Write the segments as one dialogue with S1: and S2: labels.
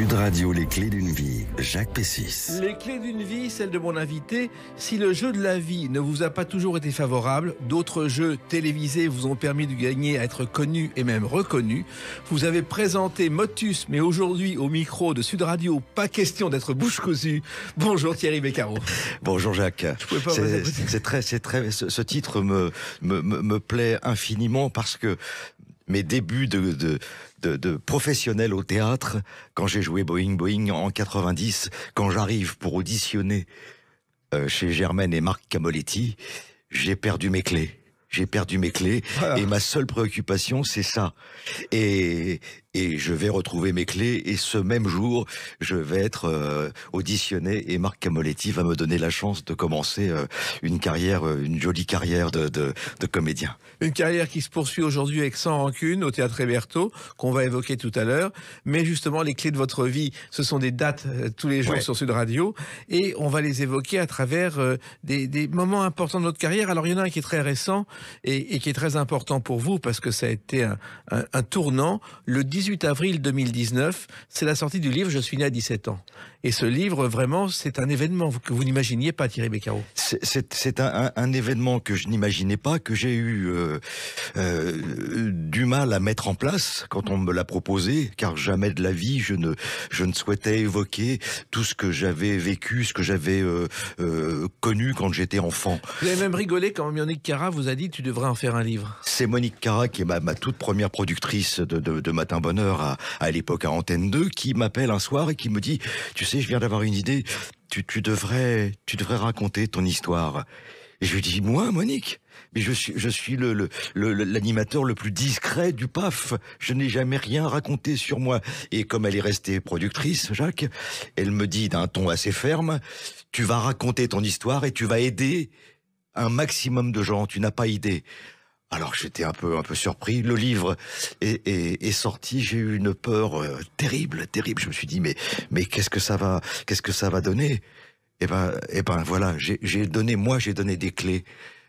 S1: Sud Radio, les clés d'une vie, Jacques Pessis.
S2: Les clés d'une vie, celle de mon invité. Si le jeu de la vie ne vous a pas toujours été favorable, d'autres jeux télévisés vous ont permis de gagner à être connu et même reconnu. Vous avez présenté Motus, mais aujourd'hui au micro de Sud Radio, pas question d'être bouche cousue. Bonjour Thierry Beccaro.
S1: Bonjour Jacques. C'est très, c'est très, ce, titre me, me, plaît infiniment parce que mes débuts de, de, professionnel au théâtre, quand j'ai joué Boeing Boeing en 90, quand j'arrive pour auditionner euh, chez Germaine et Marc Camoletti, j'ai perdu mes clés. J'ai perdu mes clés et ma seule préoccupation, c'est ça. Et, et je vais retrouver mes clés. Et ce même jour, je vais être euh, auditionné et Marc Camoletti va me donner la chance de commencer euh, une carrière, euh, une jolie carrière de, comédien. Une
S2: carrière qui se poursuit aujourd'hui avec Sans Rancune au Théâtre Héberto, qu'on va évoquer tout à l'heure. Mais justement, les clés de votre vie, ce sont des dates tous les jours sur Sud Radio et on va les évoquer à travers des, moments importants de notre carrière. Alors, il y en a un qui est très récent et, qui est très important pour vous parce que ça a été un, tournant. Le 18 avril 2019, c'est la sortie du livre Je suis né à 17 ans. Et ce livre, vraiment, c'est un événement que vous n'imaginiez pas, Thierry Beccaro.
S1: C'est un, événement que je n'imaginais pas, que j'ai eu euh, euh, du mal à mettre en place quand on me l'a proposé, car jamais de la vie je ne, je ne souhaitais évoquer tout ce que j'avais vécu, ce que j'avais euh, connu quand j'étais enfant.
S2: Vous avez même rigolé quand Monique Cara vous a dit tu devrais en faire un livre.
S1: C'est Monique Cara qui est ma, toute première productrice de, Matin Bonheur à, à l'époque à Antenne 2 qui m'appelle un soir et qui me dit tu je viens d'avoir une idée. Tu, devrais, tu devrais raconter ton histoire. Et je lui dis, moi, Monique, mais je suis, je suis le, l'animateur le, le plus discret du PAF. Je n'ai jamais rien raconté sur moi. Et comme elle est restée productrice, Jacques, elle me dit d'un ton assez ferme, tu vas raconter ton histoire et tu vas aider un maximum de gens. Tu n'as pas idée. Alors j'étais un peu un peu surpris. Le livre est, est, sorti. J'ai eu une peur euh, terrible, terrible. Je me suis dit mais mais qu'est-ce que ça va qu'est-ce que ça va donner Eh ben eh ben voilà. J'ai donné moi j'ai donné des clés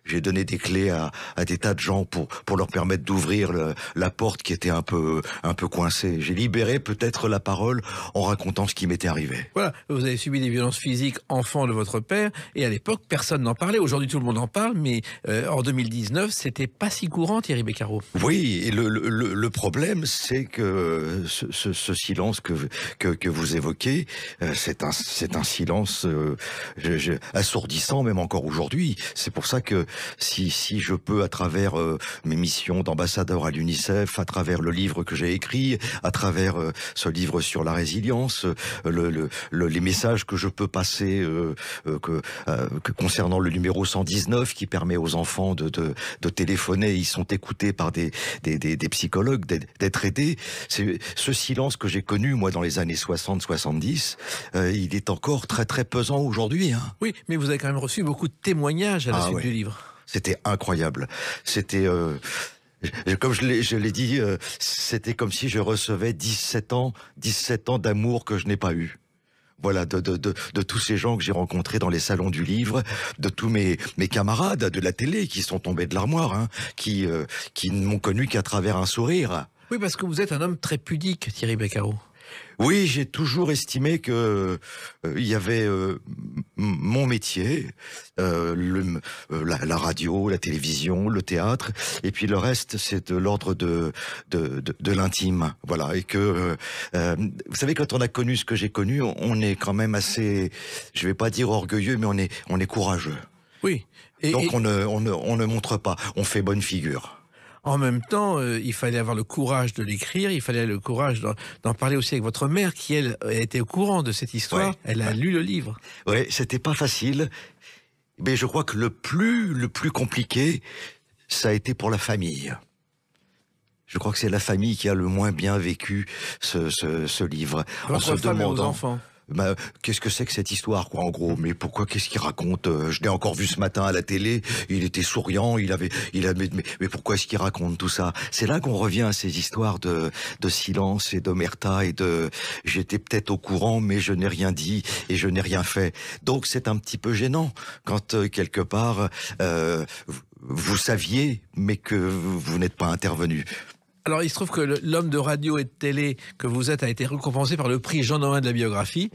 S1: j'ai donné des clés à, des tas de gens pour, pour leur permettre d'ouvrir la porte qui était un peu, un peu coincée. J'ai libéré peut-être la parole en racontant ce qui m'était arrivé.
S2: Voilà, vous avez subi des violences physiques enfant de votre père, et à l'époque, personne n'en parlait. Aujourd'hui, tout le monde en parle, mais euh, en 2019, c'était pas si courant, Thierry Beccaro.
S1: Oui, et le, problème, c'est que ce, silence que, que, vous évoquez, euh, c'est un, un silence euh, assourdissant, même encore aujourd'hui. C'est pour ça que si, si je peux, à travers euh, mes missions d'ambassadeur à l'UNICEF, à travers le livre que j'ai écrit, à travers euh, ce livre sur la résilience, euh, les messages que je peux passer que, concernant le numéro 119 qui permet aux enfants de, téléphoner, ils sont écoutés par des, des, des, psychologues, d'être aidés. C'est ce silence que j'ai connu moi dans les années 60-70, il est encore très très pesant aujourd'hui. Hein.
S2: Oui, mais vous avez quand même reçu beaucoup de témoignages à la ah suite du
S1: livre. C'était incroyable. C'était euh, comme je l'ai dit, euh, c'était comme si je recevais 17 ans, 17 ans d'amour que je n'ai pas eu voilà, de, tous ces gens que j'ai rencontrés dans les salons du livre, de tous mes, camarades de la télé qui sont tombés de l'armoire, hein, qui, euh, qui ne m'ont connu qu'à travers un sourire.
S2: Oui, parce que vous êtes un homme très pudique, Thierry Beccaro.
S1: Oui, j'ai toujours estimé que euh, il y avait euh, mon métier, euh, la, radio, la télévision, le théâtre, et puis le reste, c'est de l'ordre de de, l'intime, voilà. Et que vous savez, quand on a connu ce que j'ai connu, on est quand même assez, je vais pas dire orgueilleux, mais on est on est courageux. Oui. Et, Donc on ne on ne on ne montre pas, on fait bonne figure.
S2: En même temps, euh, il fallait avoir le courage de l'écrire, il fallait le courage d'en parler aussi avec votre
S1: mère, qui elle euh, était au courant de cette histoire. Elle a lu le livre. Oui, c'était pas facile, mais je crois que le plus, le plus compliqué, ça a été pour la famille. Je crois que c'est la famille qui a le moins bien vécu ce, livre. en se demandant. Bah, qu'est-ce que c'est que cette histoire, quoi, en gros Mais pourquoi, qu'est-ce qu'il raconte euh, Je l'ai encore vu ce matin à la télé, il était souriant, il avait, il avait, mais, mais pourquoi est-ce qu'il raconte tout ça C'est là qu'on revient à ces histoires de, de silence et d'omerta et de, j'étais peut-être au courant, mais je n'ai rien dit et je n'ai rien fait. Donc c'est un petit peu gênant quand euh, quelque part euh, vous saviez, mais que vous n'êtes pas intervenu.
S2: Alors, il se trouve que l'homme de radio et de télé que vous êtes a été récompensé par le prix Jean Noël de la biographie.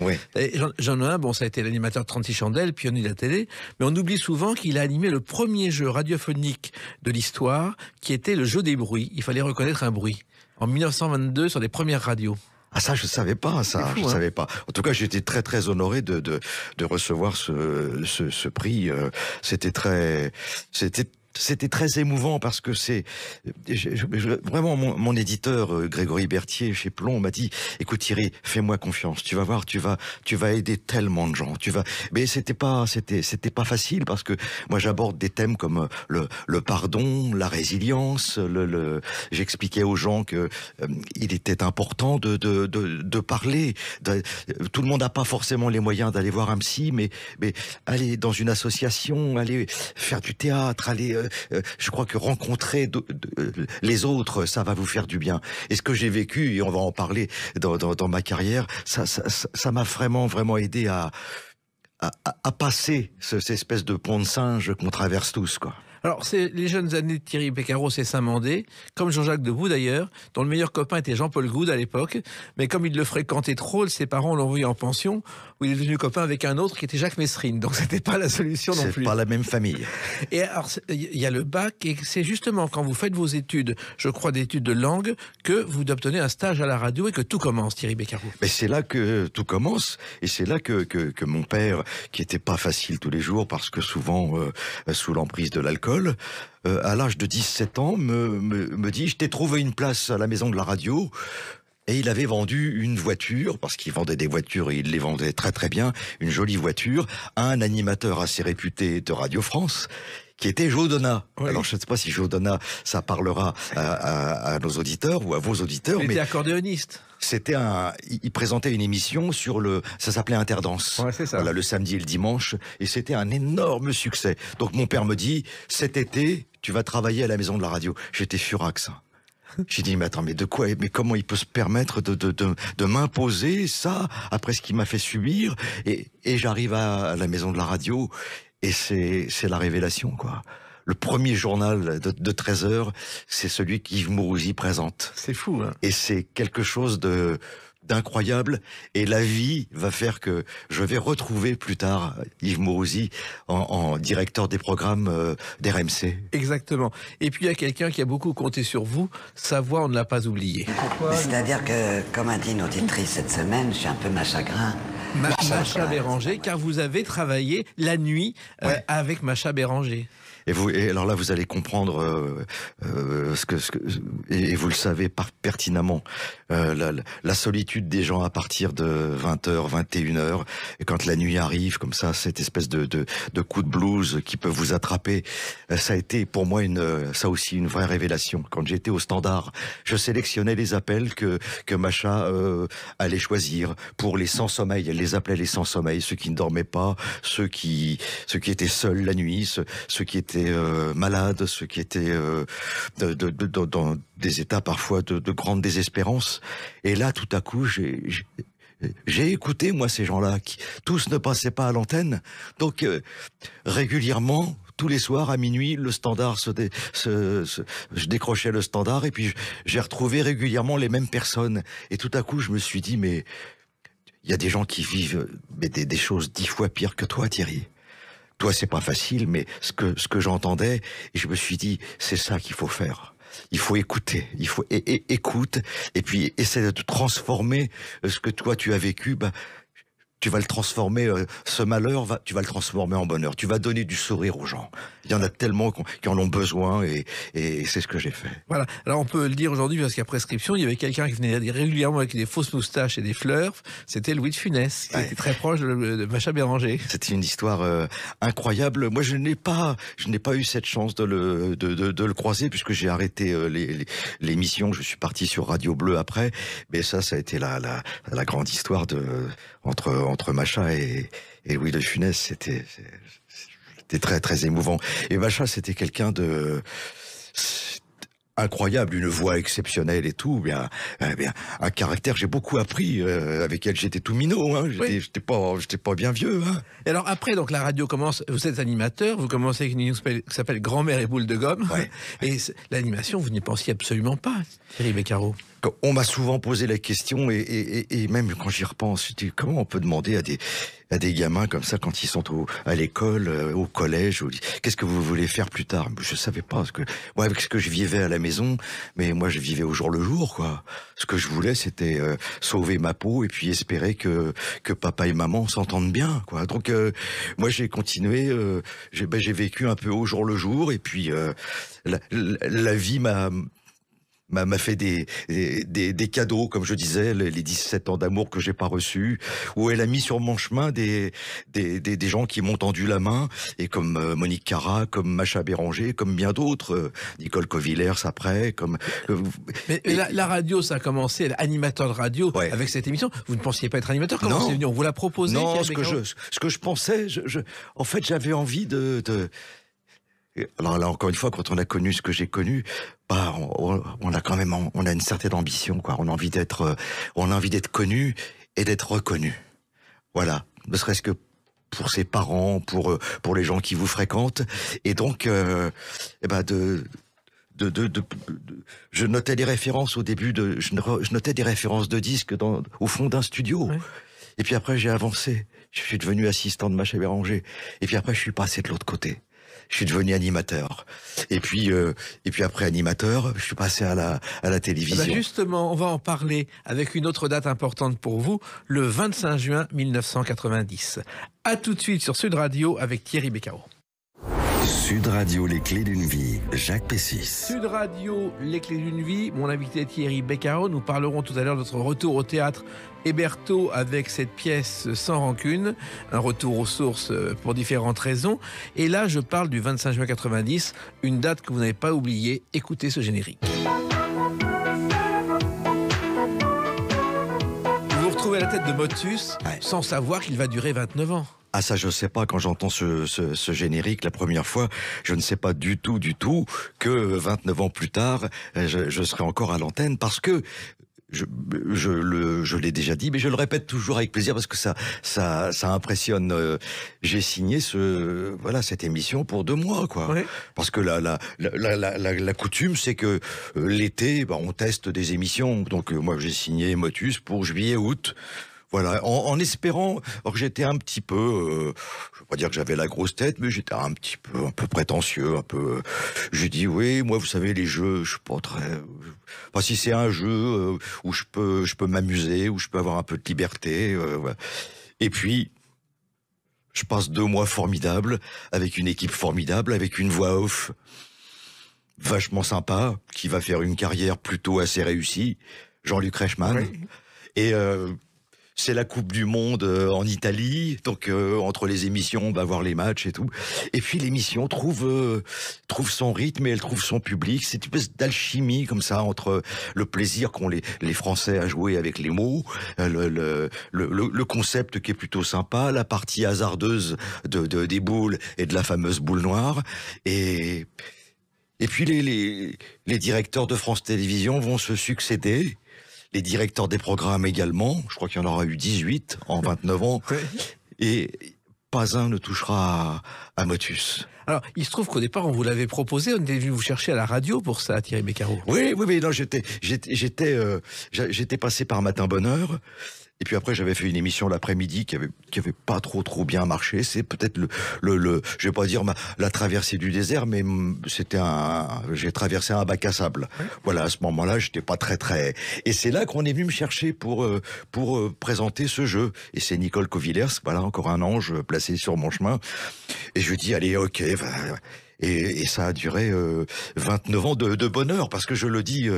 S2: Jean, Noël, bon, ça a été l'animateur de 36 chandelles, pionnier de la télé, mais on oublie souvent qu'il a animé le premier jeu radiophonique de l'histoire, qui était le jeu des bruits. Il fallait reconnaître un bruit. En 1922, sur les premières radios. Ah ça, je savais
S1: pas ça, je hein. savais pas. En tout cas, j'étais très très honoré de de, recevoir ce ce prix. Euh, c'était très, c'était c'était très émouvant parce que c'est euh, vraiment mon, éditeur euh, Grégory Berthier chez Plomb m'a dit "Écoute Thierry, fais-moi confiance. Tu vas voir, tu vas, tu vas aider tellement de gens. Tu vas." Mais c'était pas, c'était, c'était pas facile parce que moi j'aborde des thèmes comme euh, le, pardon, la résilience. Le, j'expliquais aux gens que il était important de de, parler. tout le monde n'a pas forcément les moyens d'aller voir un psy, mais mais aller dans une association, aller faire du théâtre, aller euh, je crois que rencontrer les autres, ça va vous faire du bien. Et ce que j'ai vécu, et on va en parler dans, ma carrière, ça m'a vraiment, vraiment aidé à, passer ce, cette espèce de pont de singe qu'on traverse tous, quoi.
S2: Alors, c'est les jeunes années de Thierry Beccaro, c'est Saint-Mandé, comme Jean-Jacques Debout d'ailleurs, dont le meilleur copain était Jean-Paul Goud à l'époque. Mais comme il le fréquentait trop, ses parents l'ont envoyé en pension, où il est devenu copain avec un autre qui était Jacques Messrine. Donc, c'était pas la
S1: solution non plus. C'est pas la même famille.
S2: Et alors, il y a le bac, et c'est justement quand vous faites vos études, je crois d'études de langue, que vous obtenez un stage à la radio et que tout commence, Thierry Beccaro.
S1: Mais c'est là que tout commence, et c'est là que, mon père, qui était pas facile tous les jours, parce que souvent euh, sous l'emprise de l'alcool, euh, à l'âge de 17 ans, me, me, me dit, je t'ai trouvé une place à la maison de la radio. Et il avait vendu une voiture, parce qu'il vendait des voitures et il les vendait très très bien, une jolie voiture, à un animateur assez réputé de Radio France, qui était Joe Alors je ne sais pas si Jodona, ça parlera à, nos auditeurs ou à vos auditeurs. Il mais était accordéoniste. C'était un, il présentait une émission sur le, ça s'appelait Interdance. Voilà, le samedi et le dimanche, et c'était un énorme succès. Donc mon père me dit, cet été, tu vas travailler à la maison de la radio. J'étais furax. Hein. J'ai dit, mais attends, mais de quoi, mais comment il peut se permettre de, de, de, de m'imposer ça après ce qu'il m'a fait subir Et, et j'arrive à la maison de la radio et c'est la révélation, quoi. Le premier journal de, 13 heures, c'est celui qu'Yves Mourouzi présente. C'est fou. Hein et c'est quelque chose de d'incroyable et la vie va faire que je vais retrouver plus tard Yves Mourouzi en, directeur des programmes euh, d'RMC.
S2: Exactement. Et puis il y a quelqu'un qui a beaucoup compté sur vous, sa voix on ne l'a pas oubliée. C'est-à-dire que comme a dit une auditrice cette semaine, je suis un peu ma chagrin Macha Béranger, car vous avez travaillé la nuit
S1: euh, avec Macha Béranger. Et, vous, alors là, vous allez comprendre euh, euh, ce que, ce et, vous le savez par, pertinemment, euh, la, solitude des gens à partir de 20h, 21h, et quand la nuit arrive, comme ça, cette espèce de, de, de coup de blues qui peut vous attraper, ça a été pour moi une, ça aussi une vraie révélation. Quand j'étais au standard, je sélectionnais les appels que, que Macha allait choisir pour les sans sommeil. Elle les appelait les sans sommeil, ceux qui ne dormaient pas, ceux qui, ceux qui étaient seuls la nuit, ceux qui étaient euh, malades, ceux qui étaient euh, dans des états parfois de, grande désespérance. Et là, tout à coup, j'ai j'ai écouté moi ces gens-là, qui tous ne passaient pas à l'antenne, donc euh, régulièrement. Tous les soirs à minuit, le standard se, je décrochais le standard et puis j'ai retrouvé régulièrement les mêmes personnes. Et tout à coup, je me suis dit mais il y a des gens qui vivent des, des choses dix fois pires que toi, Thierry. Toi, c'est pas facile, mais ce que, ce que j'entendais, je me suis dit, c'est ça qu'il faut faire il faut écouter, il faut écoute et puis essaie de transformer euh, ce que toi tu as vécu. Bah, tu vas le transformer, euh, ce malheur, va, tu vas le transformer en bonheur. Tu vas donner du sourire aux gens. Il y en a tellement qui en ont besoin et, c'est ce que j'ai fait.
S2: Voilà. Alors on peut le dire aujourd'hui parce qu'à prescription, il y avait quelqu'un qui venait régulièrement avec des fausses moustaches et des
S1: fleurs. C'était Louis de Funès, qui était très proche de, Macha Béranger. C'était une histoire euh, incroyable. Moi, je n'ai pas, je n'ai pas eu cette chance de le, de, de, le croiser puisque j'ai arrêté euh, l'émission. je suis parti sur Radio Bleu après. Mais ça, ça a été la, la grande histoire de entre, entre Macha et, Louis de Funès. C'était très, très émouvant. Et Macha, c'était quelqu'un de incroyable, une voix exceptionnelle et tout, bien, eh un caractère. J'ai beaucoup appris euh, avec elle. J'étais tout minot, hein, j'étais pas, j'étais pas bien vieux. Hein. Et alors après, donc la radio commence.
S2: Vous êtes animateur, vous commencez avec une émission qui s'appelle Grand-mère et boule de gomme. Et l'animation, vous n'y pensiez absolument pas, Thierry Beccaro.
S1: On m'a souvent posé la question et, et même quand j'y repense, comment on peut demander à des, des gamins comme ça quand ils sont à l'école, euh, au collège. Qu'est-ce que vous voulez faire plus tard Je savais pas ce que, ouais, ce que je vivais à la maison, mais moi je vivais au jour le jour, quoi. Ce que je voulais, c'était euh, sauver ma peau et puis espérer que que papa et maman s'entendent bien, quoi. Donc euh, moi j'ai continué, j'ai ben, vécu un peu au jour le jour et puis la vie m'a m'a fait des, des, des, cadeaux, comme je disais, les 17 ans d'amour que j'ai pas reçus, où elle a mis sur mon chemin des, des, des gens qui m'ont tendu la main, et comme euh, Monique Cara, comme Macha Béranger, comme bien d'autres, euh, Nicole Covillers après, comme... Euh,
S2: Mais la, radio, ça a commencé, animateur de radio, avec cette émission,
S1: vous ne pensiez pas être animateur, comment c'est venu On vous l'a proposé Non, ce que, je, ce que je pensais, je... en fait j'avais envie de, de alors là encore une fois, quand on a connu ce que j'ai connu, bah, on, a quand même on a une certaine ambition quoi. On a envie d'être euh, on a envie d'être connu et d'être reconnu. Voilà, ne serait-ce que pour ses parents, pour euh, pour les gens qui vous fréquentent et donc euh, eh ben de de, de, je notais des références au début de je, notais des références de disques dans, au fond d'un studio. Et puis après j'ai avancé, je suis devenu assistant de Macha Béranger et puis après je suis passé de l'autre côté je suis devenu animateur. Et puis, euh, et puis après animateur, je suis passé à la, à la eh ben, télévision.
S2: justement, on va en parler avec une autre date importante pour vous, le 25 juin 1990. À tout de suite sur Sud Radio avec Thierry
S1: Becao. Sud Radio, les clés d'une vie, Jacques Pessis. Sud
S2: Radio, les clés d'une vie, mon invité Thierry Beccaro. Nous parlerons tout à l'heure de notre retour au théâtre Héberto avec cette pièce sans rancune, un retour aux sources euh, pour différentes raisons. Et là, je parle du 25 juin 90, une date que vous n'avez pas oubliée. Écoutez ce générique. la tête de Motus sans savoir qu'il va durer 29 ans.
S1: Ah ça je sais pas quand j'entends ce, générique la première fois je ne sais pas du tout du tout que 29 ans plus tard euh, je serai encore à l'antenne parce que je, l'ai déjà dit, mais je le répète toujours avec plaisir parce que ça, ça, ça impressionne. Euh, j'ai signé ce, voilà, cette émission pour deux mois, quoi. Parce que la, la, coutume, c'est que euh, l'été, bah, on teste des émissions. Donc, euh, moi, j'ai signé Motus pour juillet-août. Voilà, en, espérant. Alors j'étais un petit peu, euh, je ne vais pas dire que j'avais la grosse tête, mais j'étais un petit peu, un peu prétentieux, un peu. Je euh, J'ai dit oui, moi, vous savez, les jeux, je suis pas très. si c'est un jeu euh, où je peux, je peux m'amuser, où je peux avoir un peu de liberté. Et puis, je passe deux mois formidables avec une équipe formidable, avec une voix off vachement sympa, qui va faire une carrière plutôt assez réussie, Jean-Luc Reichmann. Et c'est la Coupe du Monde euh, en Italie, donc euh, entre les émissions, on va voir les matchs et tout. Et puis l'émission trouve euh, trouve son rythme et elle trouve son public. C'est une espèce d'alchimie comme ça entre le plaisir qu'ont les, les Français à jouer avec les mots, le, concept qui est plutôt sympa, la partie hasardeuse de, de des boules et de la fameuse boule noire et et puis les, les directeurs de France Télévisions vont se succéder les directeurs des programmes également. Je crois qu'il y en aura eu 18 en 29 ans. Et pas un ne touchera à, Motus.
S2: Alors, il se trouve qu'au départ, on vous l'avait proposé, on était venu vous chercher à la radio pour ça, Thierry Mécaro.
S1: Oui, oui, oui, non, j'étais, j'étais, j'étais euh, passé par Matin Bonheur. Et puis après, j'avais fait une émission l'après-midi qui avait, qui avait pas trop, trop bien marché. C'est peut-être le, le, le, je vais pas dire la traversée du désert, mais c'était un, j'ai traversé un bac à sable. Voilà, à ce moment-là, j'étais pas très, très. Et c'est là qu'on est venu me chercher pour, euh, pour euh, présenter ce jeu. Et c'est Nicole Covillers, voilà, encore un ange placé sur mon chemin. Et je lui dis, allez, ok, et, et ça a duré 29 euh, ans de, de bonheur, parce que je le dis,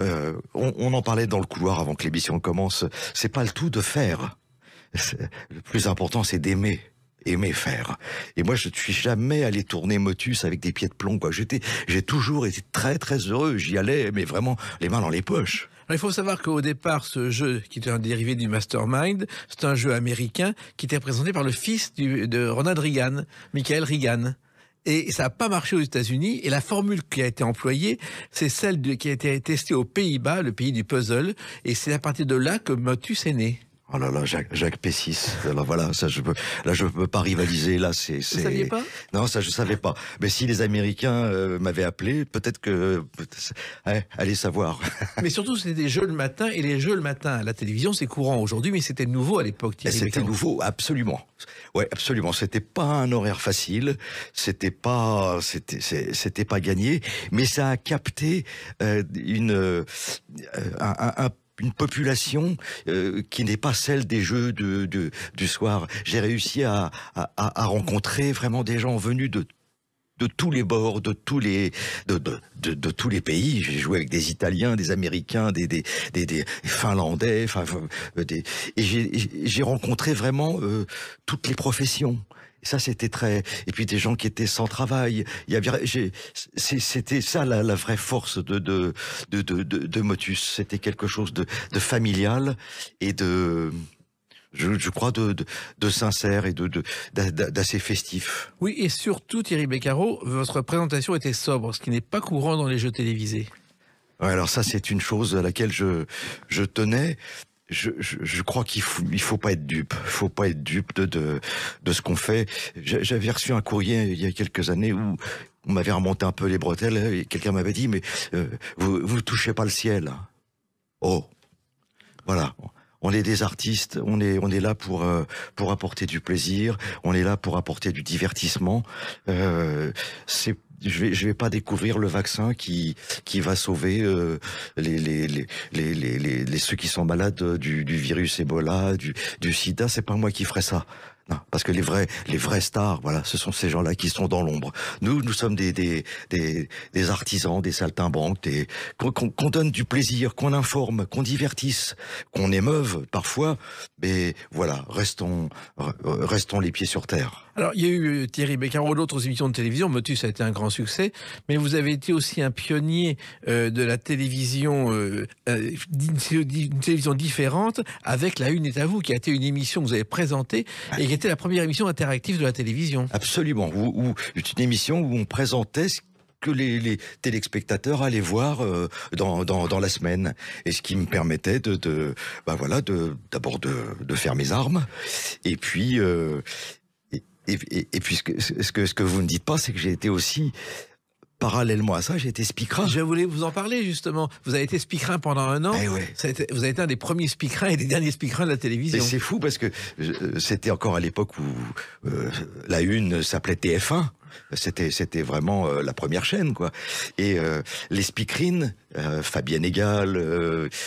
S1: euh, on, en parlait dans le couloir avant que l'émission commence, c'est pas le tout de faire. Le plus important, c'est d'aimer aimer faire. Et moi, je ne suis jamais allé tourner Motus avec des pieds de plomb. Quoi. J'étais, j'ai toujours été très très heureux. J'y allais, mais vraiment les mains dans les poches.
S2: il faut savoir qu'au départ, ce jeu, qui est un dérivé du Mastermind, c'est un jeu américain qui était présenté par le fils de Ronald Reagan, Michael Reagan et ça n'a pas marché aux États-Unis. Et la formule qui a été employée, c'est celle qui a été testée aux Pays-Bas, le pays du puzzle. Et c'est à partir de là que Motus est né.
S1: Oh là là, Jacques, Jacques Pessis. Alors voilà, ça je peux, là je peux pas rivaliser. Là, c'est. saviez pas Non, ça je savais pas. Mais si les Américains euh, m'avaient appelé, peut-être que, allez savoir.
S2: mais surtout, c'était des jeux le matin et les jeux le matin la télévision, c'est courant aujourd'hui,
S1: mais c'était nouveau à l'époque. C'était nouveau, absolument. Ouais, absolument. C'était pas un horaire facile. C'était pas, c'était, c'était pas gagné. Mais ça a capté euh, une, euh, un une population euh, qui n'est pas celle des jeux de, du soir. J'ai réussi à, rencontrer vraiment des gens venus de de tous les bords, de tous les, de, tous les pays. J'ai joué avec des Italiens, des Américains, des, des, Finlandais, enfin, euh, et j'ai rencontré vraiment euh, toutes les professions ça, c'était très. Et puis des gens qui étaient sans travail. Il y avait. C'était ça la, vraie force de de de de, de Motus. C'était quelque chose de, familial et de. Je, crois, de, de, sincère et de, d'assez festif.
S2: Oui, et surtout, Thierry Beccaro, votre présentation était sobre, ce qui n'est pas courant dans les jeux télévisés.
S1: alors ça, c'est une chose à laquelle je, je tenais je, crois qu'il faut, il faut pas être dupe. faut pas être dupe de, de, ce qu'on fait. J'avais reçu un courrier il y a quelques années où on m'avait remonté un peu les bretelles et quelqu'un m'avait dit mais euh, vous vous touchez pas le ciel. Oh, voilà. On est des artistes, on est on est là pour euh, pour apporter du plaisir, on est là pour apporter du divertissement. Euh, c'est je vais, vais pas découvrir le vaccin qui qui va sauver euh, les, les, les, les, ceux qui sont malades euh, du, virus Ebola, du, du SIDA. C'est pas moi qui ferai ça. parce que les vrais, les vrais stars, voilà, ce sont ces gens-là qui sont dans l'ombre. Nous, nous sommes des, des, des, artisans, des saltimbanques, des, qu'on, qu'on donne du plaisir, qu'on informe, qu'on divertisse, qu'on émeuve parfois. Mais voilà, restons, restons les pieds sur terre.
S2: Alors, il y a eu euh, Thierry ou d'autres émissions de télévision. Motus a été un grand succès, mais vous avez été aussi un pionnier euh, de la télévision, euh, d'une télévision différente, avec La Une est à vous, qui a été une émission que vous avez présentée et qui était la première émission interactive de la télévision. Absolument.
S1: C'est une émission où on présentait ce que les, téléspectateurs allaient voir dans, dans, dans, la semaine et ce qui me permettait de, bah voilà de d'abord de, de, faire mes armes et puis et, puis ce que, vous ne dites pas, c'est que j'ai été aussi parallèlement à ça, j'ai été speaker. Je voulais vous en
S2: parler justement. Vous avez été speakerin pendant un an. Eh vous avez été un des premiers speakerins et des derniers speakerins de la télévision. C'est
S1: fou parce que euh, c'était encore à l'époque où euh, la une s'appelait TF1. C'était c'était vraiment euh, la première chaîne quoi. Et euh, les speakerines, euh, Fabienne Egal,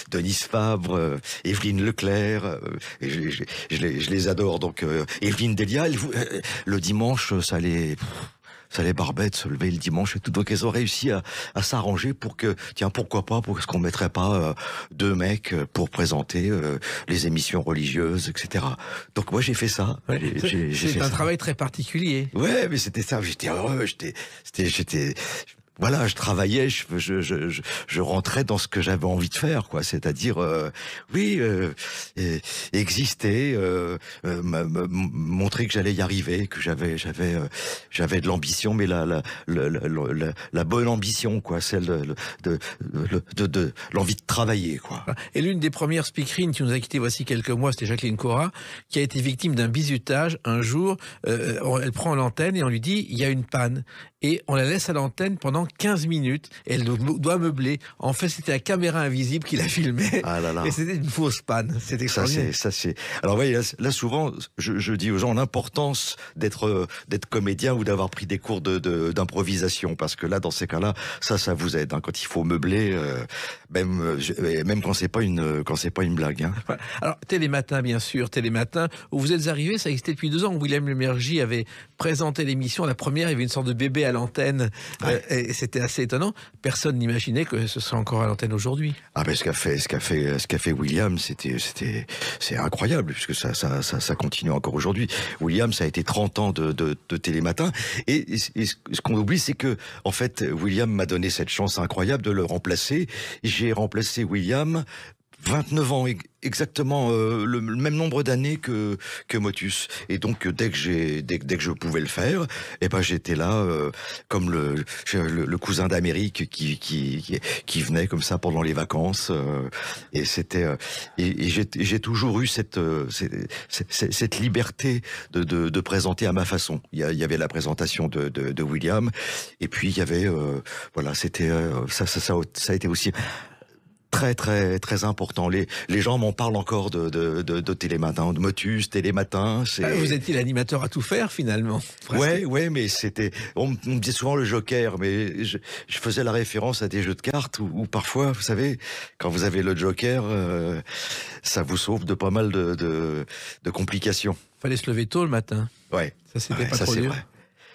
S1: Denise Fabre, Evelyne Leclerc, je, les, adore donc Evelyne Delia, le dimanche ça les ça les barbettes se lever le dimanche et tout. Donc elles ont réussi à, à s'arranger pour que, tiens, pourquoi pas, pour ce qu'on mettrait pas euh, deux mecs euh, pour présenter euh, les émissions religieuses, etc. Donc moi j'ai fait ça. j'ai c'est un
S2: travail très particulier. Ouais,
S1: mais c'était ça. J'étais heureux. J'étais, j'étais, voilà, je travaillais, je, je, je, rentrais dans ce que j'avais envie de faire, quoi. C'est-à-dire, euh, oui, euh, exister, euh, montrer que j'allais y arriver, que j'avais, j'avais, j'avais de l'ambition, mais la la, la, bonne ambition, quoi, celle de, de, de, de, l'envie de travailler, quoi.
S2: Et l'une des premières speakerines qui nous a quitté voici quelques mois, c'était Jacqueline Cora, qui a été victime d'un bizutage un jour. elle prend l'antenne et on lui dit, il y a une panne, et on la laisse à l'antenne pendant 15 minutes. elle doit meubler. En fait, c'était la caméra invisible qui la filmait. Ah là là.
S1: Et c'était une fausse panne. C'était extraordinaire. Ça, c'est. Alors, voyez, là, souvent, je, dis aux gens l'importance d'être d'être comédien ou d'avoir pris des cours d'improvisation. De, d'improvisation parce que là, dans ces cas-là, ça, ça vous aide. Hein. quand il faut meubler, euh, même, euh, même quand c'est pas une, quand c'est pas une blague. Hein. Alors, Télématin,
S2: bien sûr, Télématin, où vous êtes arrivé, ça existait depuis deux ans. William Lemergy avait présenté l'émission. La première, il y avait une sorte de bébé à l'antenne. Euh, et c'était assez étonnant. Personne n'imaginait que ce soit encore à l'antenne aujourd'hui.
S1: Ah ben ce qu'a fait, ce qu'a fait, ce qu'a fait William, c'était, c'était, c'est incroyable puisque ça, ça, ça, continue encore aujourd'hui. William, ça a été 30 ans de, télématin et, et ce qu'on oublie, c'est que en fait, William m'a donné cette chance incroyable de le remplacer. J'ai remplacé William 29 ans, exactement euh, le, même nombre d'années que, que Motus. Et donc, euh, dès que, j'ai, dès, dès, que je pouvais le faire, eh ben, j'étais là euh, comme le, le, cousin d'Amérique qui, qui, qui, venait comme ça pendant les vacances. et c'était, et, j'ai, toujours eu cette, cette, cette liberté de, de, de, présenter à ma façon. Il y, avait la présentation de, de, de William, et puis il y avait, voilà, c'était, ça, ça, ça, ça a été aussi très très très important. Les, les gens m'en parlent encore de, de, de, de Télématin, de Motus, Télématin. c'est ah, vous
S2: étiez l'animateur à tout faire finalement.
S1: Ouais, ouais, mais c'était. On, me disait souvent le Joker, mais je, faisais la référence à des jeux de cartes où, parfois, vous savez, quand vous avez le Joker, euh, ça vous sauve de pas mal de, de, de complications.
S2: Fallait se lever tôt le matin. Ouais. Ça c'était ça, trop Vrai.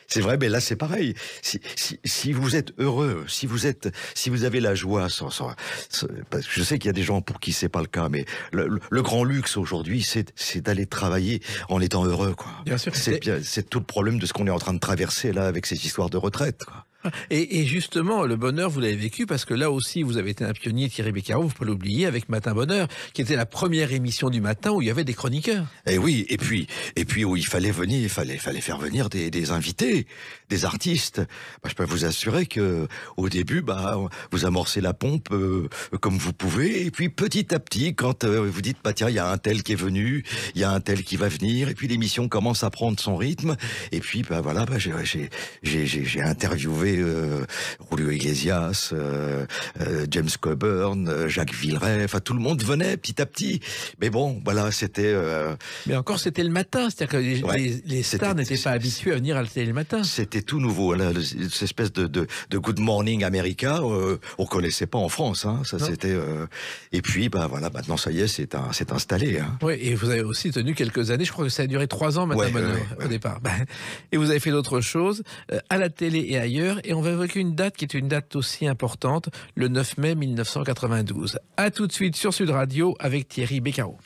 S1: C'est vrai, mais là c'est pareil. Si, vous êtes heureux, si vous êtes, si vous avez la joie, sans, je sais qu'il y a des gens pour qui c'est pas le cas, mais le, grand luxe aujourd'hui, c'est, d'aller travailler en étant heureux, quoi. Bien sûr. C'est, c'est tout le problème de ce qu'on est en train de traverser là avec ces histoires de retraite. Quoi.
S2: Et, justement, le bonheur, vous l'avez vécu parce que là aussi, vous avez été un pionnier, Thierry Beccaro, vous pouvez l'oublier, avec Matin Bonheur, qui était la première émission du matin où il y avait
S1: des chroniqueurs. Et eh oui, et puis, et puis où il fallait venir, il fallait, fallait faire venir des, des invités, des artistes. Bah, je peux vous assurer que au début, bah, vous amorcez la pompe euh, comme vous pouvez, et puis petit à petit, quand euh, vous dites, bah tiens, il y a un tel qui est venu, il y a un tel qui va venir, et puis l'émission commence à prendre son rythme, et puis bah voilà, bah, j'ai, j'ai, j'ai, interviewé euh, Julio Iglesias, euh, James Coburn, Jacques Villeray, enfin tout le monde venait petit à petit. Mais bon, voilà, c'était.
S2: Mais encore, c'était le matin, c'est-à-dire que les, stars n'étaient pas habitués à venir à le
S1: matin. C'était tout nouveau. Hein, cette espèce de, Good Morning America, euh, on connaissait pas en France. Hein, ça c'était. Euh, et puis, bah voilà, maintenant ça y est, c'est installé. Hein.
S2: Oui, et vous avez aussi tenu quelques années. Je crois que ça a duré trois ans, Madame au départ. et vous avez fait d'autres choses euh, à la télé et ailleurs. Et on va évoquer une date qui est une date aussi importante, le 9 mai 1992. À tout de suite sur Sud Radio avec Thierry Beccaro.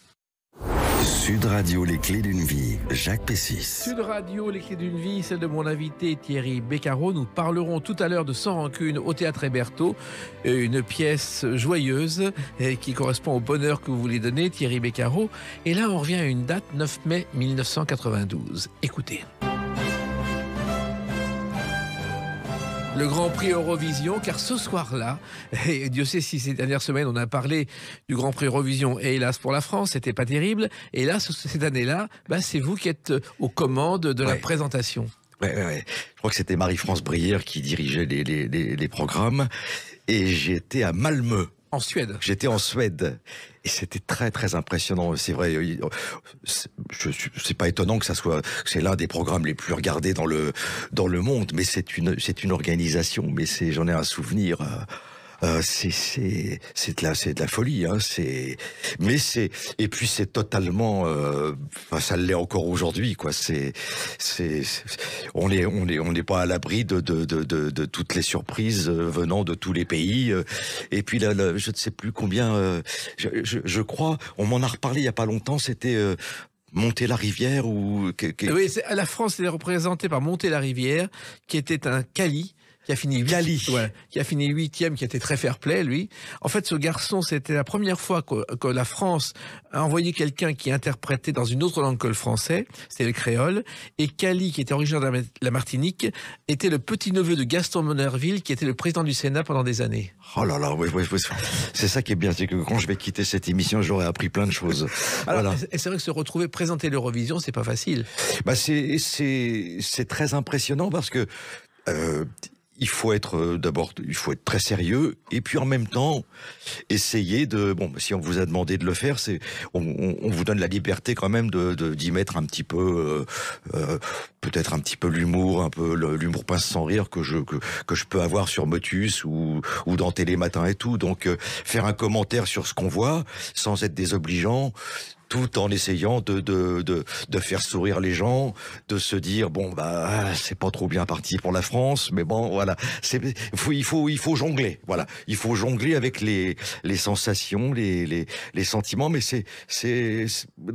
S1: Sud Radio, les clés d'une vie, Jacques Pessis. Sud
S2: Radio, les clés d'une vie, celle de mon invité Thierry Beccaro. Nous parlerons tout à l'heure de Sans rancune au théâtre Héberto, euh, une pièce joyeuse euh, qui correspond au bonheur que vous voulez donner, Thierry Beccaro. Et là, on revient à une date, 9 mai 1992. Écoutez. le Grand Prix Eurovision, car ce soir-là, et Dieu sait si ces dernières semaines on a parlé du Grand Prix Eurovision, et hélas pour la France, c'était pas terrible, et là, cette année-là, bah, c'est vous qui êtes aux commandes de la présentation.
S1: Ouais, Je crois que c'était Marie-France Brière qui dirigeait les, programmes, et j'étais à Malmeux, en Suède. J'étais en Suède et c'était très très impressionnant. C'est vrai, euh, c'est pas étonnant que ça soit, c'est l'un des programmes les plus regardés dans le dans le monde. Mais c'est une c'est une organisation. Mais c'est, j'en ai un souvenir euh, euh, c'est de la c'est de la folie. Hein, c'est mais c'est et puis c'est totalement euh, ça l'est encore aujourd'hui quoi. C'est c'est on n'est pas à l'abri de toutes les surprises euh, venant de tous les pays. Et puis là, je ne sais plus combien. je, crois on m'en a reparlé il y a pas longtemps. C'était Monter la rivière ou oui,
S2: la France est représentée par Monter la rivière, qui était un cali qui a fini Gali, qui a fini huitième, qui était très fair-play lui. En fait, ce garçon, c'était la première fois que, la France a envoyé quelqu'un qui interprétait dans une autre langue que le français, c'était le créole. Et Cali, qui était originaire de la Martinique, était le petit neveu de Gaston Monerville, qui était le président du Sénat pendant des années.
S1: Oh là là, oui, oui, oui. c'est ça qui est bien, c'est que quand je vais quitter cette émission, j'aurai appris plein de choses. voilà. Et c'est
S2: vrai que se retrouver présenter l'Eurovision, c'est pas facile.
S1: Bah c'est très impressionnant parce que euh, il faut être euh, d'abord, il faut être très sérieux, et puis en même temps, essayer de. Bon, bah, si on vous a demandé de le faire, c'est on, vous donne la liberté quand même de d'y mettre un petit peu, euh, euh, peut-être un petit peu l'humour, un peu l'humour pince sans rire que je que, que, je peux avoir sur Motus ou ou dans Télématin et tout. Donc faire un commentaire sur ce qu'on voit sans être désobligeant, tout en essayant de, de, de, de, faire sourire les gens, de se dire bon bah c'est pas trop bien parti pour la France, mais bon voilà, c'est faut, il faut il faut jongler, voilà, il faut jongler avec les les sensations, les les, les sentiments, mais c'est c'est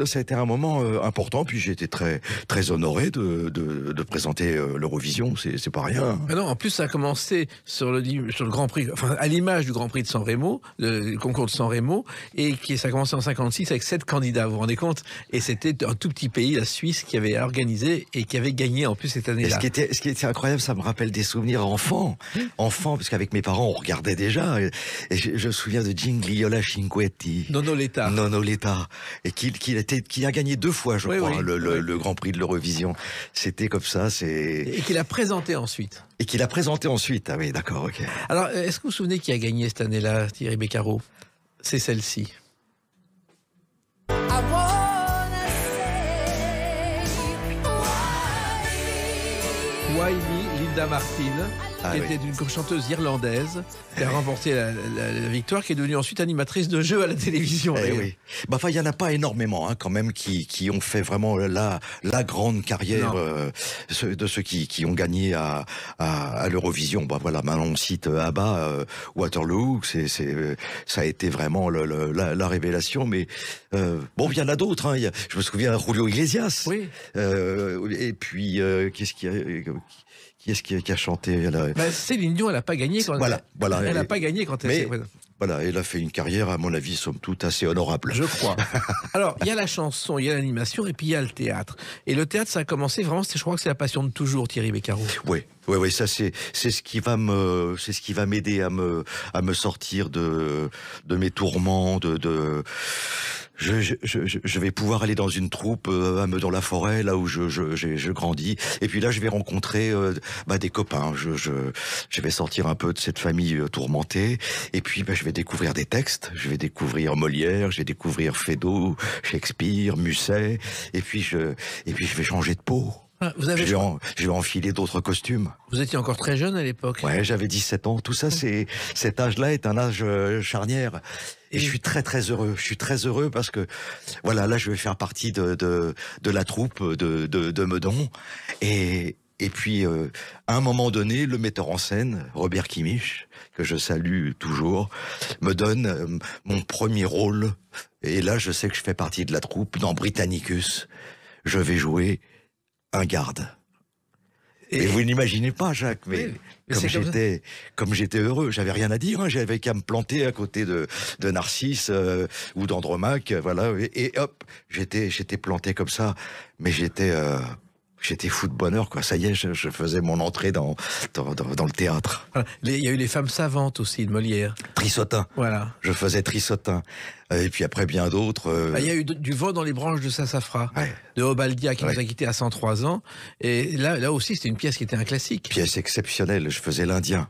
S1: ça a été un moment euh, important, puis j'ai été très très honoré de de, de présenter euh, l'Eurovision, c'est pas rien.
S2: Ah non, en plus ça a commencé sur le sur le Grand Prix, enfin à l'image du Grand Prix de San Remo, le concours de San Remo, et qui ça a commencé en 56 avec sept candidats vous vous rendez compte
S1: Et c'était un tout petit pays, la Suisse, qui avait organisé et qui avait gagné en plus cette année-là. Ce, qui était, incroyable, ça me rappelle des souvenirs enfants. Enfants, parce qu'avec mes parents, on regardait déjà. Et je, me souviens de Gingliola Cinquetti. non l'État. Et qu'il l'État. était, qui a gagné deux fois, je crois, le, Grand Prix de l'Eurovision. C'était comme ça. Et qu'il a
S2: présenté ensuite. Et qu'il a présenté ensuite. Ah oui, d'accord, ok. Alors, est-ce que vous vous souvenez qui a gagné cette année-là, Thierry Beccaro C'est celle-ci. Why Me, Linda Martin. Ah qui était une chanteuse irlandaise qui a eh remporté la, victoire, qui est devenue ensuite animatrice de jeux à la télévision. Eh
S1: bah, enfin, il y en a pas énormément hein, quand même qui, qui ont fait vraiment la, la grande carrière euh, de ceux qui, qui ont gagné à, à, l'Eurovision. Bah voilà, maintenant on cite euh, ABBA, euh, Waterloo, c'est, c'est, ça a été vraiment la, révélation. Mais bon, il y en a d'autres. Hein. je me souviens Julio Iglesias. Oui. et puis qu'est-ce qu'il y a qui est-ce qui, a chanté bah,
S2: Céline Dion, elle n'a pas gagné quand elle n'a pas gagné quand elle
S1: Voilà, elle a fait une carrière, à mon avis, somme toute, assez honorable. Je crois.
S2: Alors, il y a la chanson, il y a l'animation, et puis il y a le théâtre. Et le théâtre, ça a commencé vraiment, je crois que c'est la passion de toujours, Thierry Beccaro.
S1: Oui, oui, oui, ça c'est c'est ce qui va me c'est ce qui va m'aider à me à me sortir de de mes tourments de de je, vais pouvoir aller dans une troupe, euh, me dans la forêt, là où je, je, grandis. Et puis là, je vais rencontrer euh, bah, des copains. Je, je, vais sortir un peu de cette famille euh, tourmentée. Et puis, bah, je vais découvrir des textes. Je vais découvrir Molière, je vais découvrir Feydeau, Shakespeare, Musset. Et puis, je, et puis je vais changer de peau. Ah, vous avez... J'ai enfilé d'autres costumes. Vous étiez encore très jeune à l'époque. Ouais, j'avais 17 ans. Tout ça, c'est cet âge-là est un âge euh, charnière. Et, je suis très très heureux. Je suis très heureux parce que voilà, là, je vais faire partie de la troupe de, de, Meudon. Et puis, euh, à un moment donné, le metteur en scène, Robert Kimich, que je salue toujours, me donne euh, mon premier rôle. Et là, je sais que je fais partie de la troupe dans Britannicus. Je vais jouer garde. Et, vous n'imaginez pas, Jacques, mais, comme j'étais, comme j'étais heureux, j'avais rien à dire. Hein, j'avais qu'à me planter à côté de, de Narcisse euh, ou d'Andromaque, voilà. Et, hop, j'étais, j'étais planté comme ça. Mais j'étais, euh, J'étais fou de bonheur, quoi. Ça y est, je, faisais mon entrée dans, dans, le théâtre.
S2: Ah, il y a eu les femmes savantes aussi de Molière. Trissotin. Voilà.
S1: Je faisais Trissotin. Euh, et puis après, bien d'autres. Euh, ah, il y a eu
S2: du vent dans les branches de Sassafras, de Obaldia, qui nous a quittés à 103 ans. Et là, là aussi, c'était une pièce qui était un
S1: classique. Pièce exceptionnelle. Je faisais l'Indien.